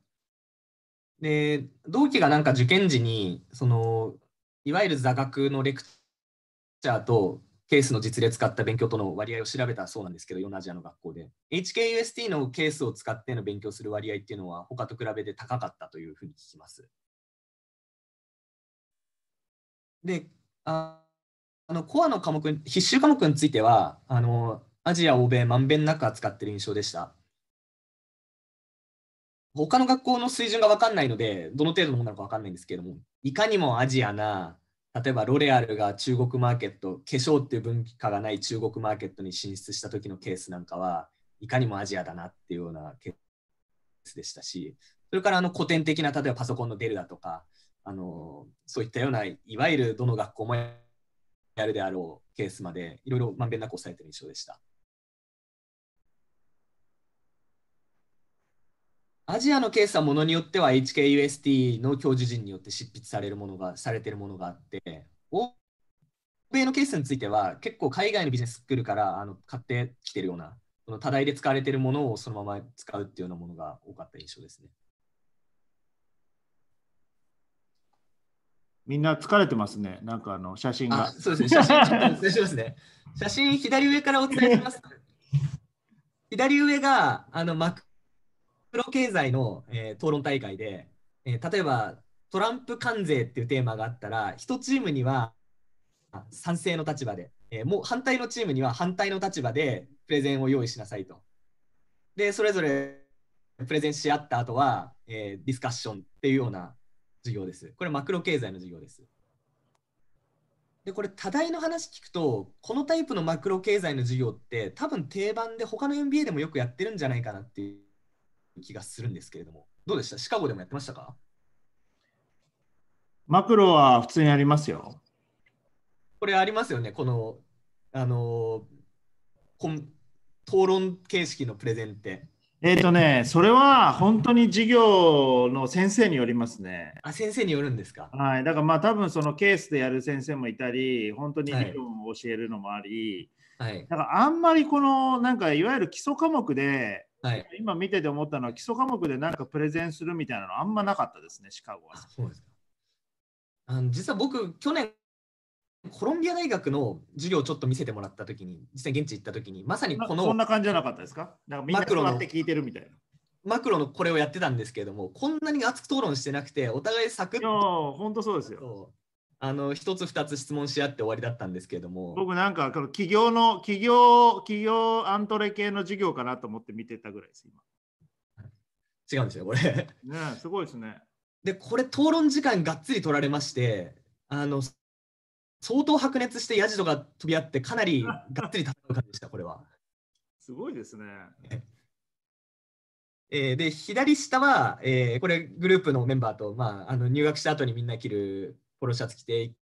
で、同期がなんか受験時に、そのいわゆる座学のレクチャーとケースの実例使った勉強との割合を調べたそうなんですけど、同じアの学校で。HKUST のケースを使っての勉強する割合っていうのは、他と比べて高かったというふうに聞きます。で、あのコアの科目、必修科目については、あのアジア、欧米、まんべんなく扱ってる印象でした。他の学校の水準が分かんないので、どの程度のものなのか分かんないんですけれども、いかにもアジアな例えばロレアルが中国マーケット化粧っていう文化がない中国マーケットに進出した時のケースなんかはいかにもアジアだなっていうようなケースでしたしそれからあの古典的な例えばパソコンのデルだとかあのそういったようないわゆるどの学校もやるであろうケースまでいろいろまんべんなく抑えてる印象でした。アジアのケースはものによっては HKUSD の教授陣によって執筆されるものがされてるものがあって欧米のケースについては結構海外のビジネススクールからあの買ってきてるようなその多大で使われているものをそのまま使うっていうようなものが多かった印象ですね。みんな疲れてますね。なんかあの写真が。そうですね。写真ちょっと失礼しますね。写真左上からお伝えします。左上があのマクロ経済の、えー、討論大会で、えー、例えばトランプ関税っていうテーマがあったら、1チームには賛成の立場で、えー、もう反対のチームには反対の立場でプレゼンを用意しなさいと。で、それぞれプレゼンし合った後は、えー、ディスカッションっていうような授業です。これマクロ経済の授業です。で、これ多大の話聞くと、このタイプのマクロ経済の授業って多分定番で他の MBA でもよくやってるんじゃないかなっていう気がするんですけれども、どうでしたシカゴでもやってましたかマクロは普通にありますよ。これありますよね、この、あの、こん討論形式のプレゼンって。えっ、ー、とね、それは本当に授業の先生によりますね。あ、先生によるんですか。はい、だからまあ多分そのケースでやる先生もいたり、本当に理論を教えるのもあり、はい、だからあんまりこのなんかいわゆる基礎科目ではい、今見てて思ったのは基礎科目でなんかプレゼンするみたいなのあんまなかったですね、シカゴは。そうですかあの実は僕、去年、コロンビア大学の授業をちょっと見せてもらったときに、実際現地行ったときに、まさにこの。そんな感じじゃなかったですかなんかみんな座って聞いてるみたいな。マクロのこれをやってたんですけれども、こんなに熱く討論してなくて、お互いサクッと。本当そうですよ。あの一つ二つ質問し合って終わりだったんですけれども僕なんかこの企業の企業企業アントレ系の授業かなと思って見てたぐらいです今違うんですよこれねすごいですねでこれ討論時間がっつり取られましてあの相当白熱してヤジとか飛び合ってかなり がっつり戦う感じでしたこれはすごいですねえー、で左下は、えー、これグループのメンバーと、まあ、あの入学した後にみんな着るポロシャツ着て、一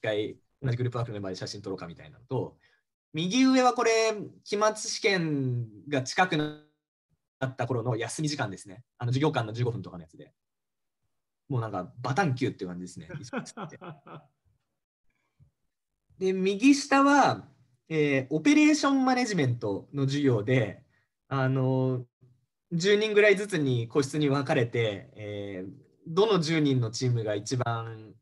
回同じグループワークの場で写真撮ろうかみたいなのと、右上はこれ、期末試験が近くなった頃の休み時間ですね。あの授業間の15分とかのやつで。もうなんかバタンキューっていう感じですね。で、右下は、えー、オペレーションマネジメントの授業で、あの10人ぐらいずつに個室に分かれて、えー、どの10人のチームが一番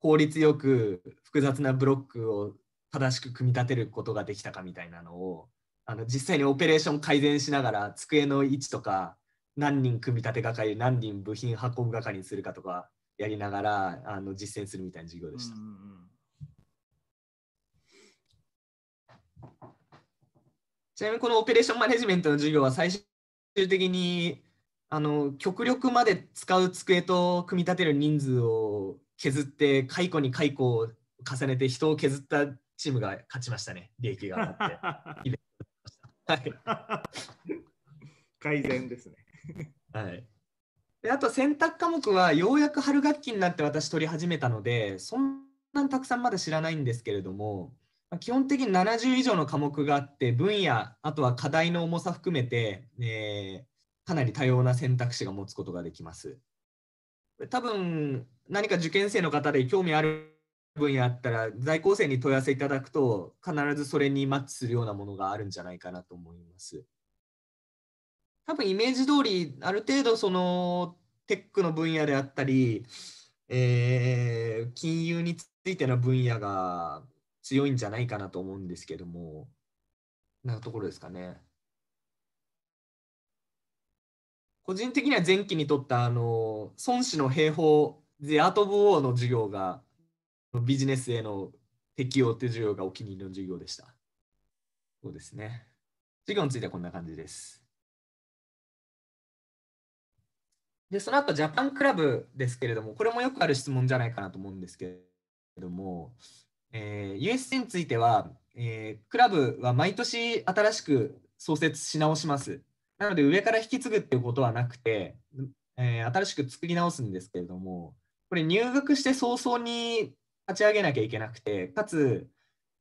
効率よく複雑なブロックを正しく組み立てることができたかみたいなのをあの実際にオペレーション改善しながら机の位置とか何人組み立て係何人部品運ぶ係にするかとかやりながらあの実践するみたいな授業でした。ちなみにこのオペレーションマネジメントの授業は最終的にあの極力まで使う机と組み立てる人数を削って解雇に解雇を重ねて人を削ったチームが勝ちましたね利益が上がってはい、改善ですねはいであと選択科目はようやく春学期になって私取り始めたのでそんなにたくさんまだ知らないんですけれども基本的に70以上の科目があって分野あとは課題の重さ含めて、えー、かなり多様な選択肢が持つことができます。多分何か受験生の方で興味ある分野あったら在校生に問い合わせいただくと必ずそれにマッチするようなものがあるんじゃないかなと思います。多分イメージ通りある程度そのテックの分野であったり、えー、金融についての分野が強いんじゃないかなと思うんですけどもなところですかね。個人的には前期にとったあの孫子の兵法でアート・オブ・ウーの授業がビジネスへの適応という授業がお気に入りの授業でした。そうですね。授業についてはこんな感じです。で、その後ジャパンクラブですけれども、これもよくある質問じゃないかなと思うんですけれども、えー、USC については、えー、クラブは毎年新しく創設し直します。なので上から引き継ぐっていうことはなくて、えー、新しく作り直すんですけれども、これ入学して早々に立ち上げなきゃいけなくて、かつ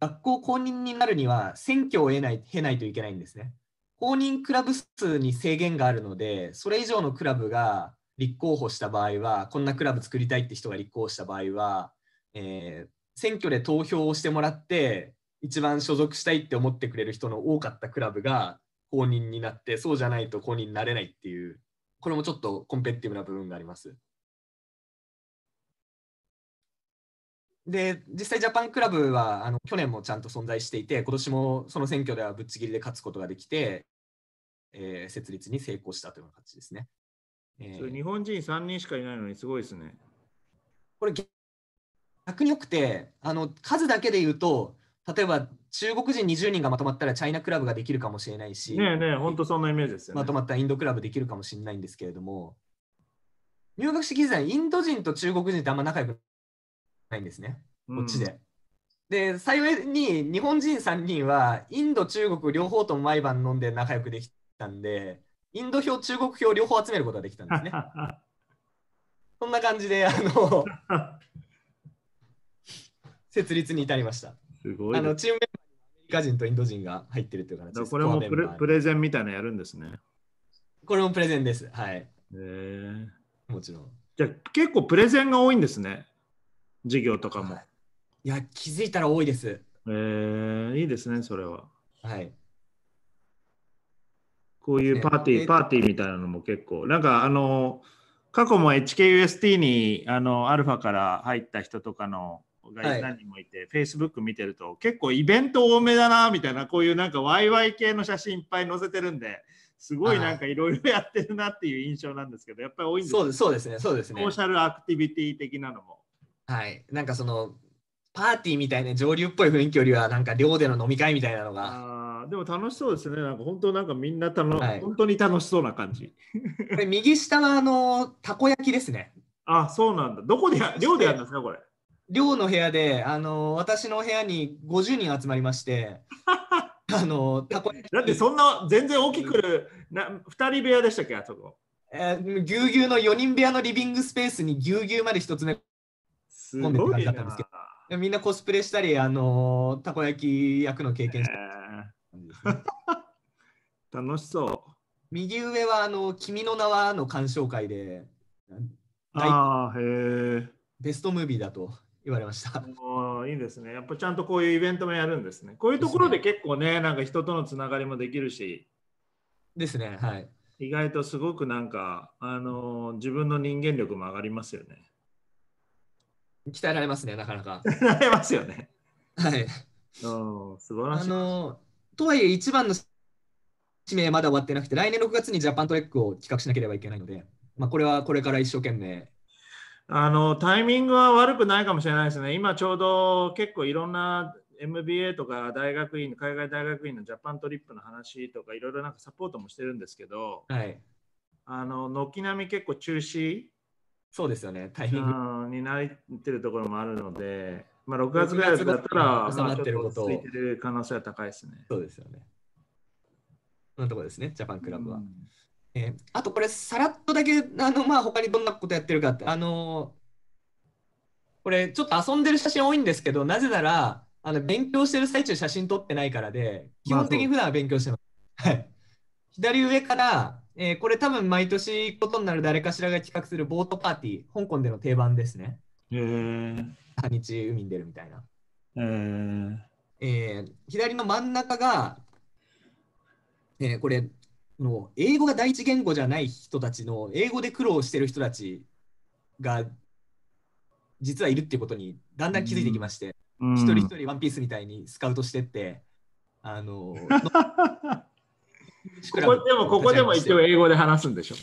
学校公認になるには選挙を得ない経ないといけないんですね。公認クラブ数に制限があるので、それ以上のクラブが立候補した場合は、こんなクラブ作りたいって人が立候補した場合は、えー、選挙で投票をしてもらって、一番所属したいって思ってくれる人の多かったクラブが公認になってそうじゃないと公認になれないっていうこれもちょっとコンペティブな部分があります。で実際ジャパンクラブはあの去年もちゃんと存在していて今年もその選挙ではぶっちぎりで勝つことができて、えー、設立に成功したという形ですね。えー、日本人3人しかいないのにすごいですね。これ逆によくてあの数だけで言うと例えば中国人20人がまとまったらチャイナクラブができるかもしれないし、ねえねえ、本当そんなイメージですよ、ね、まとまったインドクラブできるかもしれないんですけれども、入学式時代、インド人と中国人ってあんま仲良くないんですね、こっちで。うん、で、幸いに日本人3人は、インド、中国両方とも毎晩飲んで仲良くできたんで、インド票、中国票両方集めることができたんですね。そんな感じで、あの 設立に至りました。すごい。あのチームメンバーにアメリカ人とインド人が入ってるっていう形です。これもプレゼンみたいなやるんですね。これもプレゼンです。はい。えもちろん。じゃ結構プレゼンが多いんですね。授業とかも。い、や、気づいたら多いです。えいいですね、それは。はい。こういうパーティー、パーティーみたいなのも結構。なんか、あの、過去も HKUST にあのアルファから入った人とかのが何人もいて、はい、Facebook 見てると結構イベント多めだなみたいなこういうなんかワイワイ系の写真いっぱい載せてるんですごいなんかいろいろやってるなっていう印象なんですけどやっぱり多いんですよ、ね、そうですねそうですねソーシャルアクティビティ的なのもはいなんかそのパーティーみたいな上流っぽい雰囲気よりはなんか寮での飲み会みたいなのがでも楽しそうですね。なんか本当なんかみんな楽、はい、本当に楽しそうな感じ。これ右下はあのたこ焼きですね。あ、そうなんだ。どこでや、寮でやるんですかこれ。寮の部屋で、あの私の部屋に50人集まりまして、あのたこだってそんな全然大きくな2人部屋でしたっけ、あそこ。えー、ぎゅうぎゅうの4人部屋のリビングスペースにぎゅうぎゅうまで一つ目込んでるったんですけど、みんなコスプレしたり、あのたこ焼き役の経験した、え楽しそう。右上はあの「君の名は」の鑑賞会で、あへベストムービーだと言われました。もういいですね。やっぱちゃんとこういうイベントもやるんですね。こういうところで結構ね、ねなんか人とのつながりもできるし。ですね、はい。意外とすごくなんか、あの自分の人間力も上がりますよね。鍛えられますね、なかなか。鍛えられますよね。はい。うん、素晴らしい。あのとはいえ、一番の使命まだ終わってなくて、来年6月にジャパントレックを企画しなければいけないので、まあ、これはこれから一生懸命あのタイミングは悪くないかもしれないですね。今ちょうど結構いろんな MBA とか大学院、海外大学院のジャパントリップの話とかいろいろなんかサポートもしてるんですけど、はい、あの軒並み結構中止そうですよね、タイミングになってるところもあるので、まあ、6月ぐらいだったら、まあ、収まってることを。てる可能性は高いですね。そうですよね。のところですね、ジャパンクラブは。うんえー、あとこれ、さらっとだけ、あの、まあ、他にどんなことやってるかって、あのこれ、ちょっと遊んでる写真多いんですけど、なぜなら、あの、勉強してる最中写真撮ってないからで、基本的に普段は勉強してます。はい。左上から、えー、これ多分毎年ことになる誰かしらが企画するボートパーティー、香港での定番ですね。えー、半日海に出るみたいな。えー、左の真ん中が、えー、これ、の英語が第一言語じゃない人たちの英語で苦労してる人たちが実はいるっていうことにだんだん気づいてきまして、うん、一人一人ワンピースみたいにスカウトしてってあのここでもここでも一応英語で話すんでしょ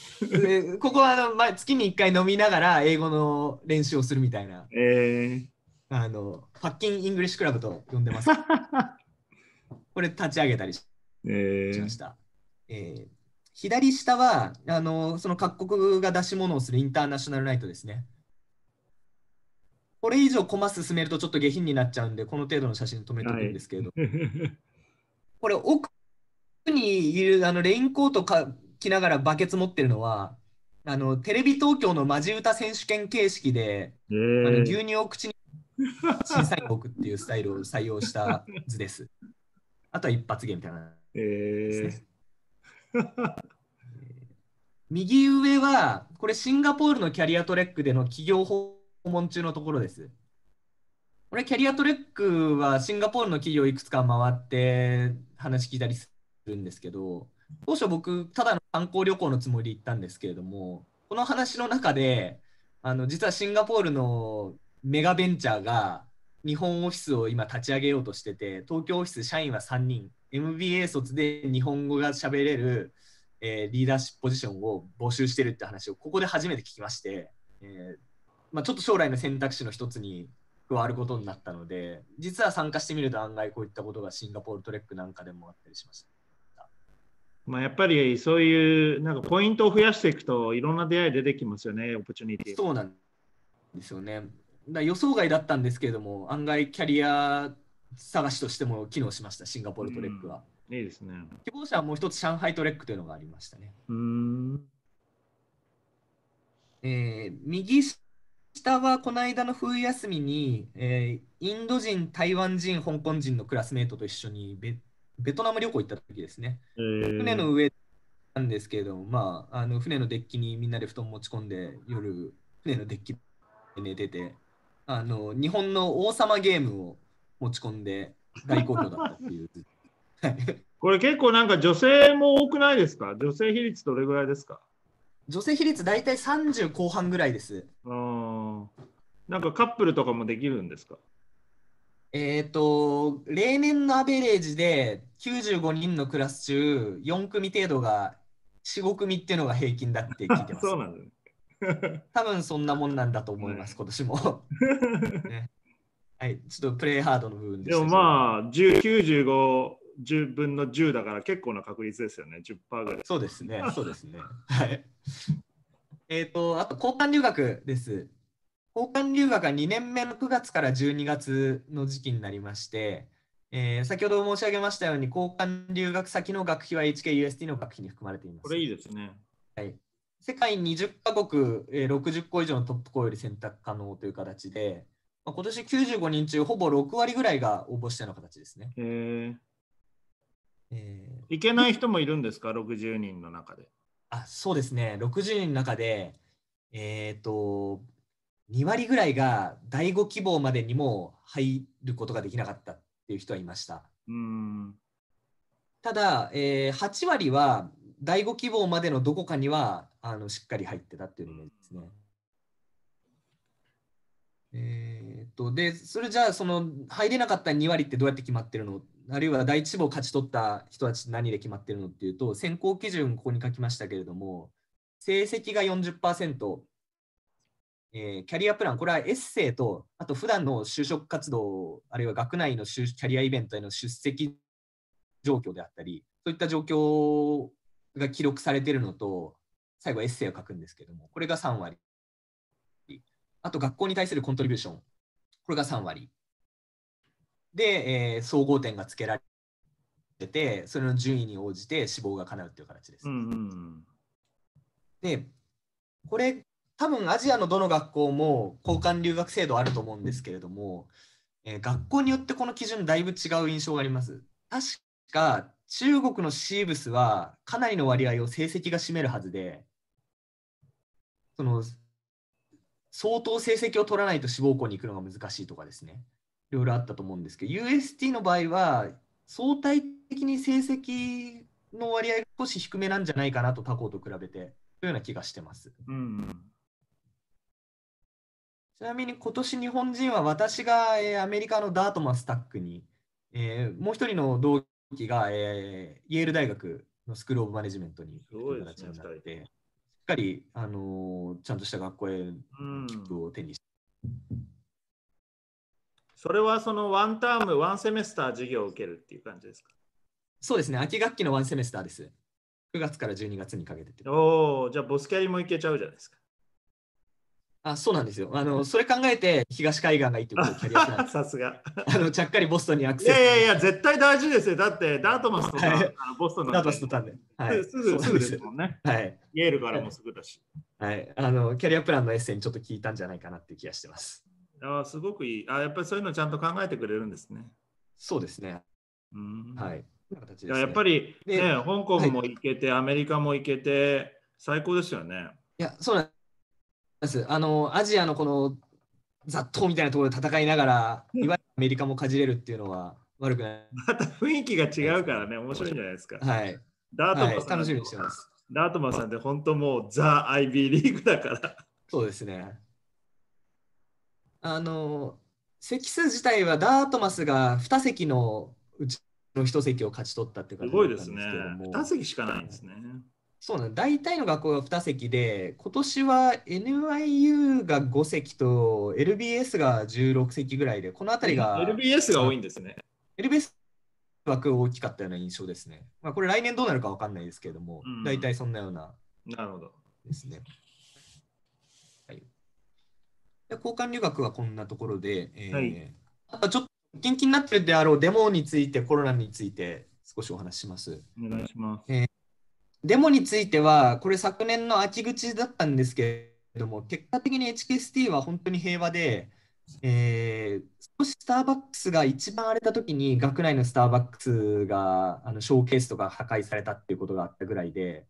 ここはあの、まあ、月に1回飲みながら英語の練習をするみたいな、えー、あのパッキンイングリッシュクラブと呼んでます これ立ち上げたりし,、ましたえー、左下はあのその各国が出し物をするインターナショナルナイトですね。これ以上コマ進めるとちょっと下品になっちゃうんで、この程度の写真止めておくんですけれど、はい、これ奥にいるあのレインコートか着ながらバケツ持ってるのは、あのテレビ東京のマジ歌選手権形式で、えー、あの牛乳を口に審査員を置くっていうスタイルを採用した図です。あとは一発芸みたいな、ね、えー右上は、これシンガポールのキャリアトレックでの企業訪問中のところです。これキャリアトレックはシンガポールの企業いくつか回って話聞いたりするんですけど、当初僕、ただの観光旅行のつもりで行ったんですけれども、この話の中で、あの実はシンガポールのメガベンチャーが日本オフィスを今立ち上げようとしてて、東京オフィス社員は3人、MBA 卒で日本語が喋れる、えー、リーダーシップポジションを募集してるって話をここで初めて聞きまして、えーまあ、ちょっと将来の選択肢の一つに加わることになったので実は参加してみると案外こういったことがシンガポールトレックなんかでもあったりしました。まあ、やっぱりそういうなんかポイントを増やしていくといろんな出会い出てきますよね、オプチュニティそうなんですよね。だ予想外だったんですけれども、案外キャリア探しとしても機能しました、シンガポールトレックは。いいですね。希望者はもう一つ、上海トレックというのがありましたね。うんえー、右下はこの間の冬休みに、えー、インド人、台湾人、香港人のクラスメートと一緒にベベトナム旅行行った時ですね。えー、船の上なんですけれども、まあ、あの船のデッキにみんなで布団持ち込んで、夜、船のデッキで寝てて、あの日本の王様ゲームを持ち込んで大好評だったっていう。これ結構なんか女性も多くないですか女性比率どれぐらいですか女性比率大体30後半ぐらいです。なんかカップルとかもできるんですかえっ、ー、と、例年のアベレージで95人のクラス中、4組程度が4、5組っていうのが平均だって聞いてます。そうなんです、多分そんなもんなんだと思います、今年も、ねはい、ちょっとプレイハードの部分ででもまあ、9 5 10分の10だから結構な確率ですよね、10%ぐらい。そうですね、そうですね。はい。えっ、ー、と、あと交換留学です。交換留学は2年目の9月から12月の時期になりまして、えー、先ほど申し上げましたように、交換留学先の学費は HKUST の学費に含まれています。これいいですね。はい、世界20カ国、え60個以上のトップ校より選択可能という形で、まあ、今年95人中、ほぼ6割ぐらいが応募しうの形ですね。へえー、いけない人もいるんですか、60人の中で。あそうですね、60人の中で、えっ、と、2割ぐらいが第5希望までにも入ることができなかったっていう人はいました。うんただ、えー、8割は第5希望までのどこかにはあのしっかり入ってたっていうイメージですね。うんえっとでそれじゃあその入れなかった2割ってどうやって決まってるのあるいは第一志望勝ち取った人たち何で決まってるのっていうと選考基準ここに書きましたけれども成績が40%、えー、キャリアプランこれはエッセイとあと普段の就職活動あるいは学内のキャリアイベントへの出席状況であったりそういった状況が記録されてるのと最後エッセイを書くんですけどもこれが3割あと学校に対するコントリビューション、これが3割。で、えー、総合点がつけられて、て、それの順位に応じて死亡が叶うという形です。うんうん、で、これ、多分アジアのどの学校も交換留学制度あると思うんですけれども、えー、学校によってこの基準、だいぶ違う印象があります。確か中国のシーブスはかなりの割合を成績が占めるはずで、その相当成績を取らないと志望校に行くのが難しいとかですねいろいろあったと思うんですけど UST の場合は相対的に成績の割合が少し低めなんじゃないかなと他校と比べてというような気がしてます。うん、ちなみに今年日本人は私が、えー、アメリカのダートマンスタックに、えー、もう一人の同期が、えー、イェール大学のスクール・オブ・マネジメントに行く形になって。かり、あのちゃんとした学校へ切符を手にして、うん、それはそのワンターム、ワンセメスター授業を受けるっていう感じですかそうですね、秋学期のワンセメスターです。9月から12月にかけてて。おお、じゃあボスキャリも行けちゃうじゃないですか。あそうなんですよあの。それ考えて東海岸がいいってことキャリアなんで さすが。あのちゃっかりボストンにアクセス。いやいやいや、絶対大事ですよ。だってダートマスとか、はい、あのボストンダートマスとたんで。はい、すぐすぐですもんね。はい。イェールからもすぐだし。はい。あのキャリアプランのエッセンちょっと聞いたんじゃないかなって気がしてます。あすごくいい。あやっぱりそういうのちゃんと考えてくれるんですね。そうですね。うん。はい。や、ね、やっぱり、ね、香港も行けて、はい、アメリカも行けて、最高ですよね。いや、そうなんあのアジアのこの雑踏みたいなところで戦いながら、いわゆるアメリカもかじれるっていうのは悪くない。また雰囲気が違うからね、面白いんじゃないですか。はい。ダートマスさん、はい、楽しみにしてます。ダートマスさんって本当もうザ・ IB リーグだから。そうですね。あの、席数自体はダートマスが2席のうちの1席を勝ち取ったっていう感じですごいですね。2席しかないんですね。そうなん大体の学校が2席で、今年は n y u が5席と LBS が16席ぐらいで、この辺りが。LBS が多いんですね。LBS 枠大きかったような印象ですね。まあ、これ来年どうなるか分かんないですけれども、大体そんなような、なるほど。ですね。はい、で交換留学はこんなところで、えーあとちょっと元気になってるであろうデモについて、コロナについて少しお話しします。お願いします。えーデモについては、これ昨年の秋口だったんですけれども、結果的に HKST は本当に平和で、えー、少しスターバックスが一番荒れた時に学内のスターバックスがあのショーケースとか破壊されたっていうことがあったぐらいで、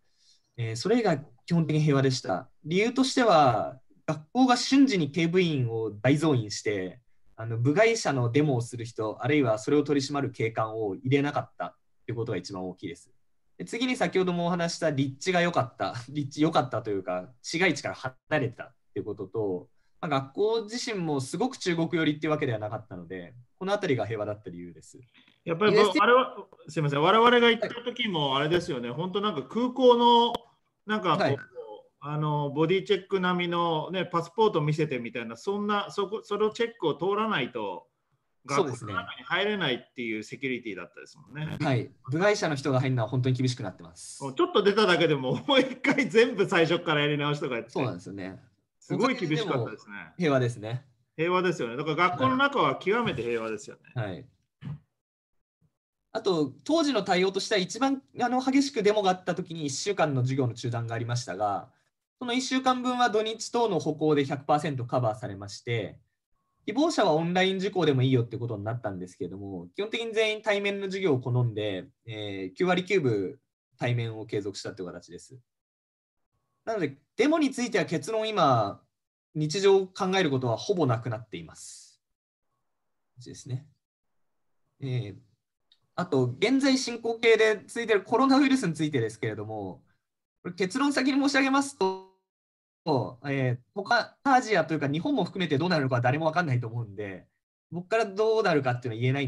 えー、それ以外基本的に平和でした理由としては学校が瞬時に警部員を大増員してあの部外者のデモをする人あるいはそれを取り締まる警官を入れなかったっていうことが一番大きいですで次に先ほどもお話した立地が良かった 立地良かったというか市街地から離れたっていうことと、まあ、学校自身もすごく中国寄りっていうわけではなかったのでこの辺りが平和だった理由です。やっぱりあれはすみません我々が行った時もあれですよね、はい、本当なんか空港のなんか、はい、あのボディチェック並みの、ね、パスポート見せてみたいなそんなそこそのチェックを通らないと。そうですね。中に入れないっていうセキュリティだったですもんね。はい。部外者の人が入るのは本当に厳しくなってます。ちょっと出ただけでも、もう一回全部最初からやり直しとかやって。そうなんですよね。すごい厳しかったですね。平和ですね。平和ですよね。だから学校の中は極めて平和ですよね。はい。あと、当時の対応としては、一番あの激しくデモがあったときに1週間の授業の中断がありましたが、その1週間分は土日等の歩行で100%カバーされまして、希望者はオンライン受講でもいいよってことになったんですけれども、基本的に全員対面の授業を好んで、えー、9割9分対面を継続したという形です。なので、デモについては結論今、日常を考えることはほぼなくなっています。ですね。えー、あと、現在進行形でついてるコロナウイルスについてですけれども、結論先に申し上げますと、えー、他アジアというか日本も含めてどうなるのかは誰も分かんないと思うんで僕からどうなるかっていうのは言えない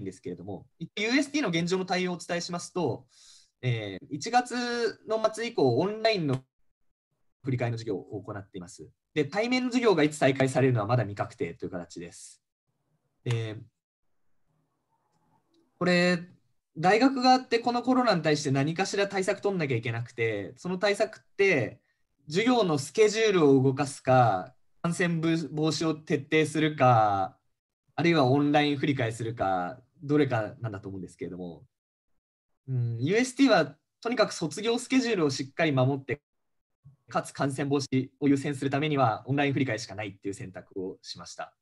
んですけれども USD の現状の対応をお伝えしますと、えー、1月の末以降オンラインの振り替えの授業を行っていますで対面の授業がいつ再開されるのはまだ未確定という形です、えー、これ大学があってこのコロナに対して何かしら対策取んなきゃいけなくてその対策って授業のスケジュールを動かすか感染防止を徹底するかあるいはオンライン振り替するかどれかなんだと思うんですけれども、うん、UST はとにかく卒業スケジュールをしっかり守ってかつ感染防止を優先するためにはオンライン振り替しかないっていう選択をしました。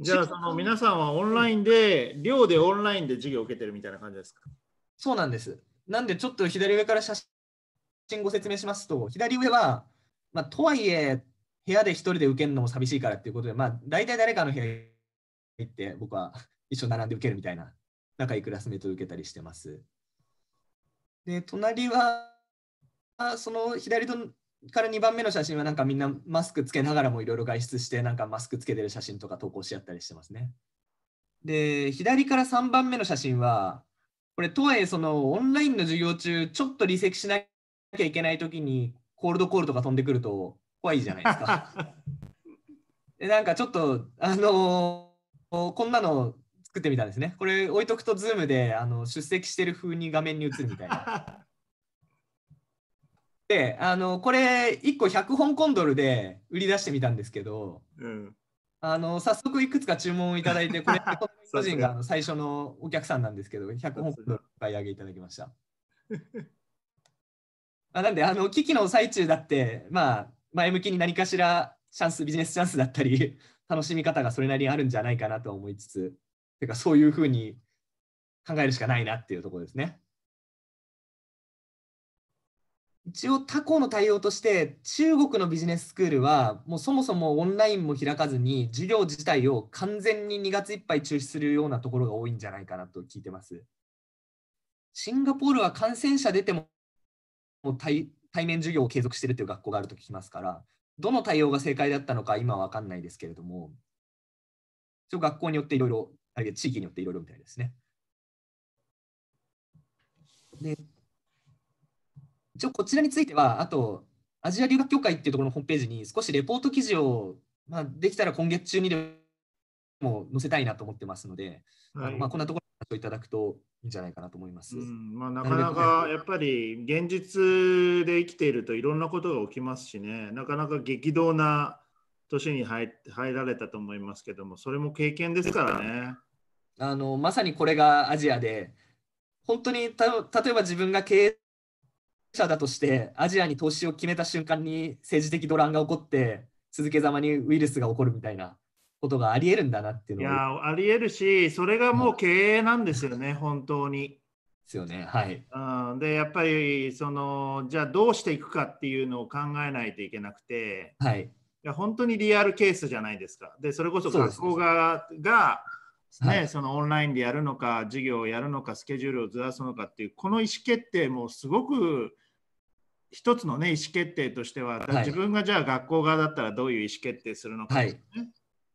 じゃあその皆さんはオンラインで寮でオンラインで授業を受けてるみたいな感じですかそうなんです。なんでちょっと左上から写真ご説明しますと、左上は、まあ、とはいえ、部屋で1人で受けるのも寂しいからっていうことで、まあ、大体誰かの部屋行って、僕は一緒に並んで受けるみたいな、仲いいクラスメートを受けたりしてます。で、隣は、その左から2番目の写真は、なんかみんなマスクつけながらもいろいろ外出して、なんかマスクつけてる写真とか投稿し合ったりしてますね。で、左から3番目の写真は、これ、とはいえ、そのオンラインの授業中、ちょっと離席しないなきゃいけない時にコールドコールとか飛んでくると怖いじゃないですか。でなんかちょっとあのー、こんなの作ってみたんですね。これ置いとくとズームであの出席してる風に画面に映るみたいな。であのこれ1個100本コンドルで売り出してみたんですけど、うん、あの早速いくつか注文をいただいて これ個人が最初のお客さんなんですけど100本コンドルお買い上げいただきました。まあ、なんで、あの、危機の最中だって、まあ、前向きに何かしらチャンス、ビジネスチャンスだったり、楽しみ方がそれなりにあるんじゃないかなと思いつつ、てか、そういうふうに考えるしかないなっていうところですね。一応他校の対応として中国のビジネススクールはもうそもそもオンラインも開かずに授業自体を完全に2月いっぱい中止するようなところが多いんじゃないかなと聞いてます。シンガポールは感染者出てももう対対面授業を継続してるっていう学校があると聞きますからどの対応が正解だったのか今は分かんないですけれども一応学校によっていろいろあるいは地域によっていろいろみたいですね。で一応こちらについてはあとアジア留学協会っていうところのホームページに少しレポート記事を、まあ、できたら今月中にでも載せたいなと思ってますので、はい、まあ、こんなところいただくといいんじゃないかなと思います。うんまあ、なかなかやっぱり現実で生きているといろんなことが起きますしね、なかなか激動な年に入入られたと思いますけども、それも経験ですからね。あのまさにこれがアジアで、本当にた例えば自分が経営者だとして、アジアに投資を決めた瞬間に政治的動乱が起こって、続けざまにウイルスが起こるみたいな。ことがありえるんだなっていうのいやありえるしそれがもう経営なんですよね、うん、本当に。ですよねはい、うん、でやっぱりそのじゃあどうしていくかっていうのを考えないといけなくて、はい、いや本当にリアルケースじゃないですか。でそれこそ学校側がね、はい、そのオンラインでやるのか授業をやるのかスケジュールをずらすのかっていうこの意思決定もすごく一つの、ね、意思決定としては、自分がじゃあ学校側だったらどういう意思決定するのか、ねはい、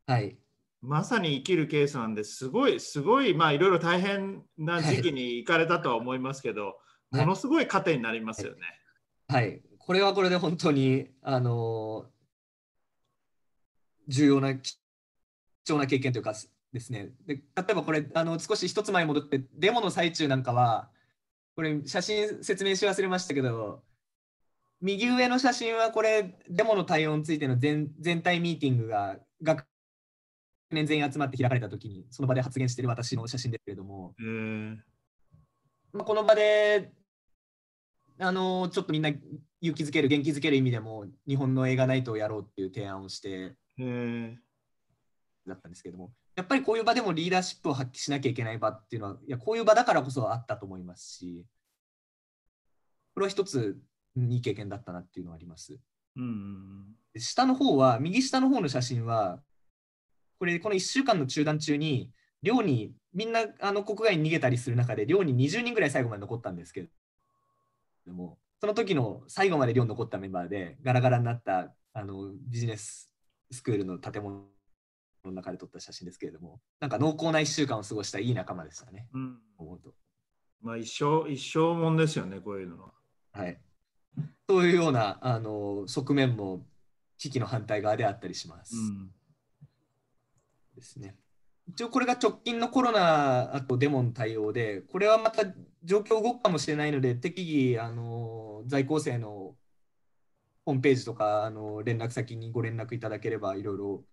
はい、まさに生きる計算ですごいすごいまあいろいろ大変な時期に行かれたとは思いますけど、はい、ものすごい糧になりますよね。はい、はい、これはこれで本当にあの重要な貴重な経験というかですねで例えばこれあの少し一つ前に戻ってデモの最中なんかはこれ写真説明し忘れましたけど右上の写真はこれデモの対応についての全全体ミーティングが学年全員集まって開かれた時に、その場で発言している私の写真ですけれども、まあ、この場で、あのちょっとみんな勇気づける、元気づける意味でも、日本の映画ナイトをやろうっていう提案をして、だったんですけれども、やっぱりこういう場でもリーダーシップを発揮しなきゃいけない場っていうのは、いやこういう場だからこそあったと思いますし、これは一ついい経験だったなっていうのはあります。うん、下の方は、右下の方の写真は、これこの1週間の中断中に寮にみんなあの国外に逃げたりする中で寮に20人ぐらい最後まで残ったんですけどもその時の最後まで寮に残ったメンバーでガラガラになったあのビジネススクールの建物の中で撮った写真ですけれどもなんか濃厚な1週間を過ごしたいい仲間でしたね。うん、まあ、一生一生もんですよねこういうのは。はい、というようなあの側面も危機の反対側であったりします。うんですね。一応これが直近のコロナあとデモの対応で、これはまた状況動くかもしれないので、適宜あの在校生のホームページとかあの連絡先にご連絡いただければ、いろいろ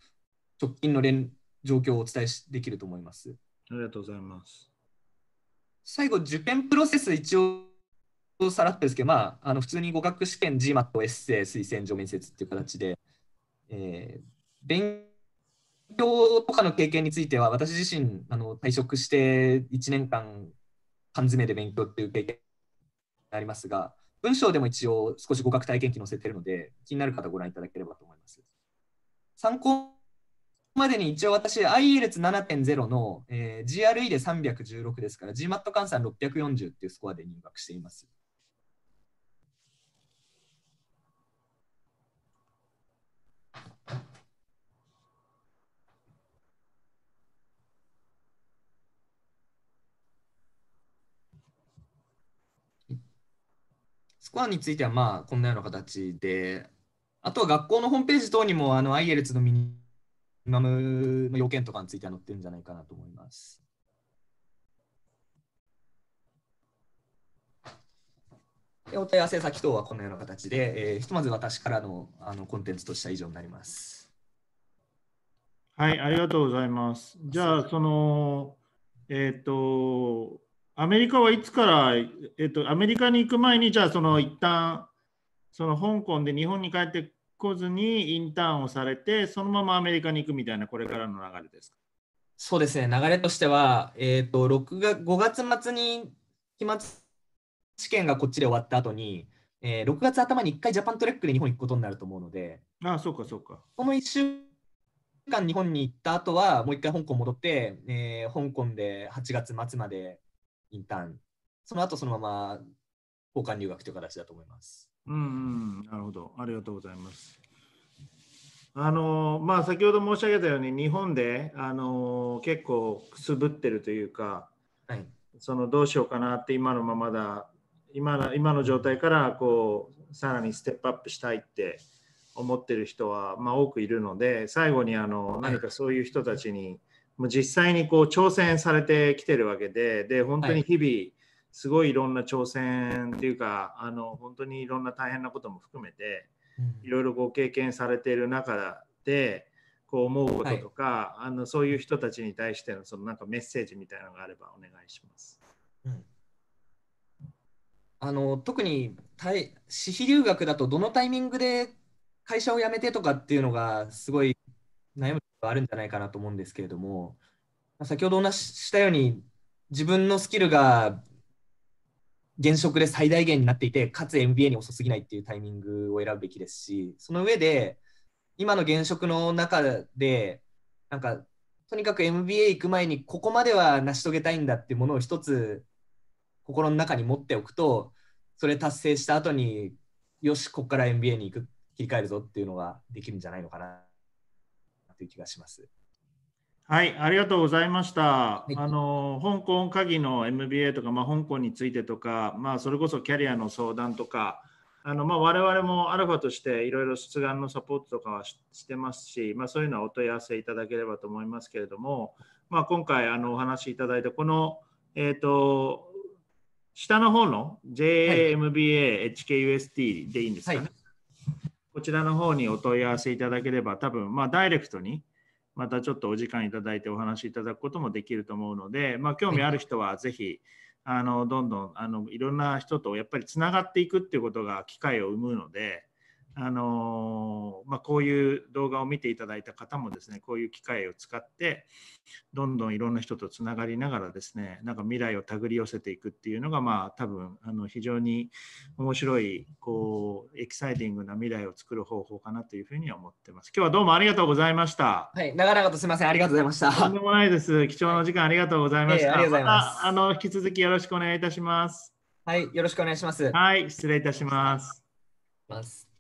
直近の連状況をお伝えできると思います。ありがとうございます。最後、受験プロセス、一応さらっとですけど、まあ、あの普通に語学試験、GMAT、エッセイ、推薦状面接っていう形で、えー、勉業とかの経験については、私自身、あの退職して1年間、缶詰で勉強っていう経験がありますが、文章でも一応、少し語学体験記載せてるので、気になる方、ご覧いただければと思います。参考までに一応私、IELTS7.0 の、えー、GRE で316ですから、GMAT 換算640っていうスコアで入学しています。スコアについてはまあこんなような形で、あとは学校のホームページ等にもあの i l s のミニマムの要件とかについては載ってるんじゃないかなと思います。でお問い合わせ先等はこのような形で、えー、ひとまず私からのあのコンテンツとしては以上になります。はい、ありがとうございます。じゃあ、その、えっ、ー、と、アメリカはいつから、えっと、アメリカに行く前に、じゃあ、その一旦その香港で日本に帰ってこずにインターンをされて、そのままアメリカに行くみたいな、これからの流れですかそうですね、流れとしては、えーと、月5月末に期末試験がこっちで終わった後に、えー、6月頭に1回ジャパントレックで日本に行くことになると思うので、ああそうかそうかこの1週間、日本に行った後は、もう1回香港戻って、えー、香港で8月末までインターン、その後そのまま交換留学という形だと思います。うん、うん、なるほど、ありがとうございます。あのまあ、先ほど申し上げたように日本であの結構くすぶってるというか、はい、そのどうしようかなって今のままだ今の今の状態からこうさらにステップアップしたいって思ってる人は、まあ、多くいるので最後にあの何かそういう人たちにもう実際にこう挑戦されてきてるわけで、で、本当に日々、すごいいろんな挑戦っていうか、あの、本当にいろんな大変なことも含めて、いろいろご経験されている中で、こう思うこととか、はい、あのそういう人たちに対してのそのなんかメッセージみたいなのがあればお願いします。あの特に私費留学だとどのタイミングで会社を辞めてとかっていうのがすごい悩むことあるんじゃないかなと思うんですけれども、まあ、先ほどお話ししたように自分のスキルが現職で最大限になっていてかつ MBA に遅すぎないっていうタイミングを選ぶべきですしその上で今の現職の中でなんかとにかく MBA 行く前にここまでは成し遂げたいんだっていうものを一つ心の中に持っておくとそれ達成した後によしここから MBA に行く切り替えるぞっていうのができるんじゃないのかなという気がします。はい、ありがとうございました。はい、あの香港鍵の MBA とか、まあ、香港についてとか、まあ、それこそキャリアの相談とか、あのまあ、我々もアルファとしていろいろ出願のサポートとかはしてますし、まあ、そういうのはお問い合わせいただければと思いますけれども、まあ、今回あのお話しいただいたこの、えーと、と下の方の JAMBAHKUST でいいんですかね。はいこちらの方にお問い合わせいただければ、多分まあダイレクトに、またちょっとお時間いただいてお話しいただくこともできると思うので、まあ、興味ある人はぜひ、あのどんどんあのいろんな人とやっぱりつながっていくっていうことが機会を生むので、あのまあ、こういう動画を見ていただいた方もですねこういう機会を使ってどんどんいろんな人とつながりながらですねなんか未来を手繰り寄せていくっていうのが、まあ、多分あの非常に面白いこうエキサイティングな未来を作る方法かなというふうには思ってます今日はどうもありがとうございましたはい長々とすみませんありがとうございましたとんでもないです貴重な時間ありがとうございました、えー、またあの引き続きよろしくお願いいたしますはいよろしくお願いしますはい失礼いたしますます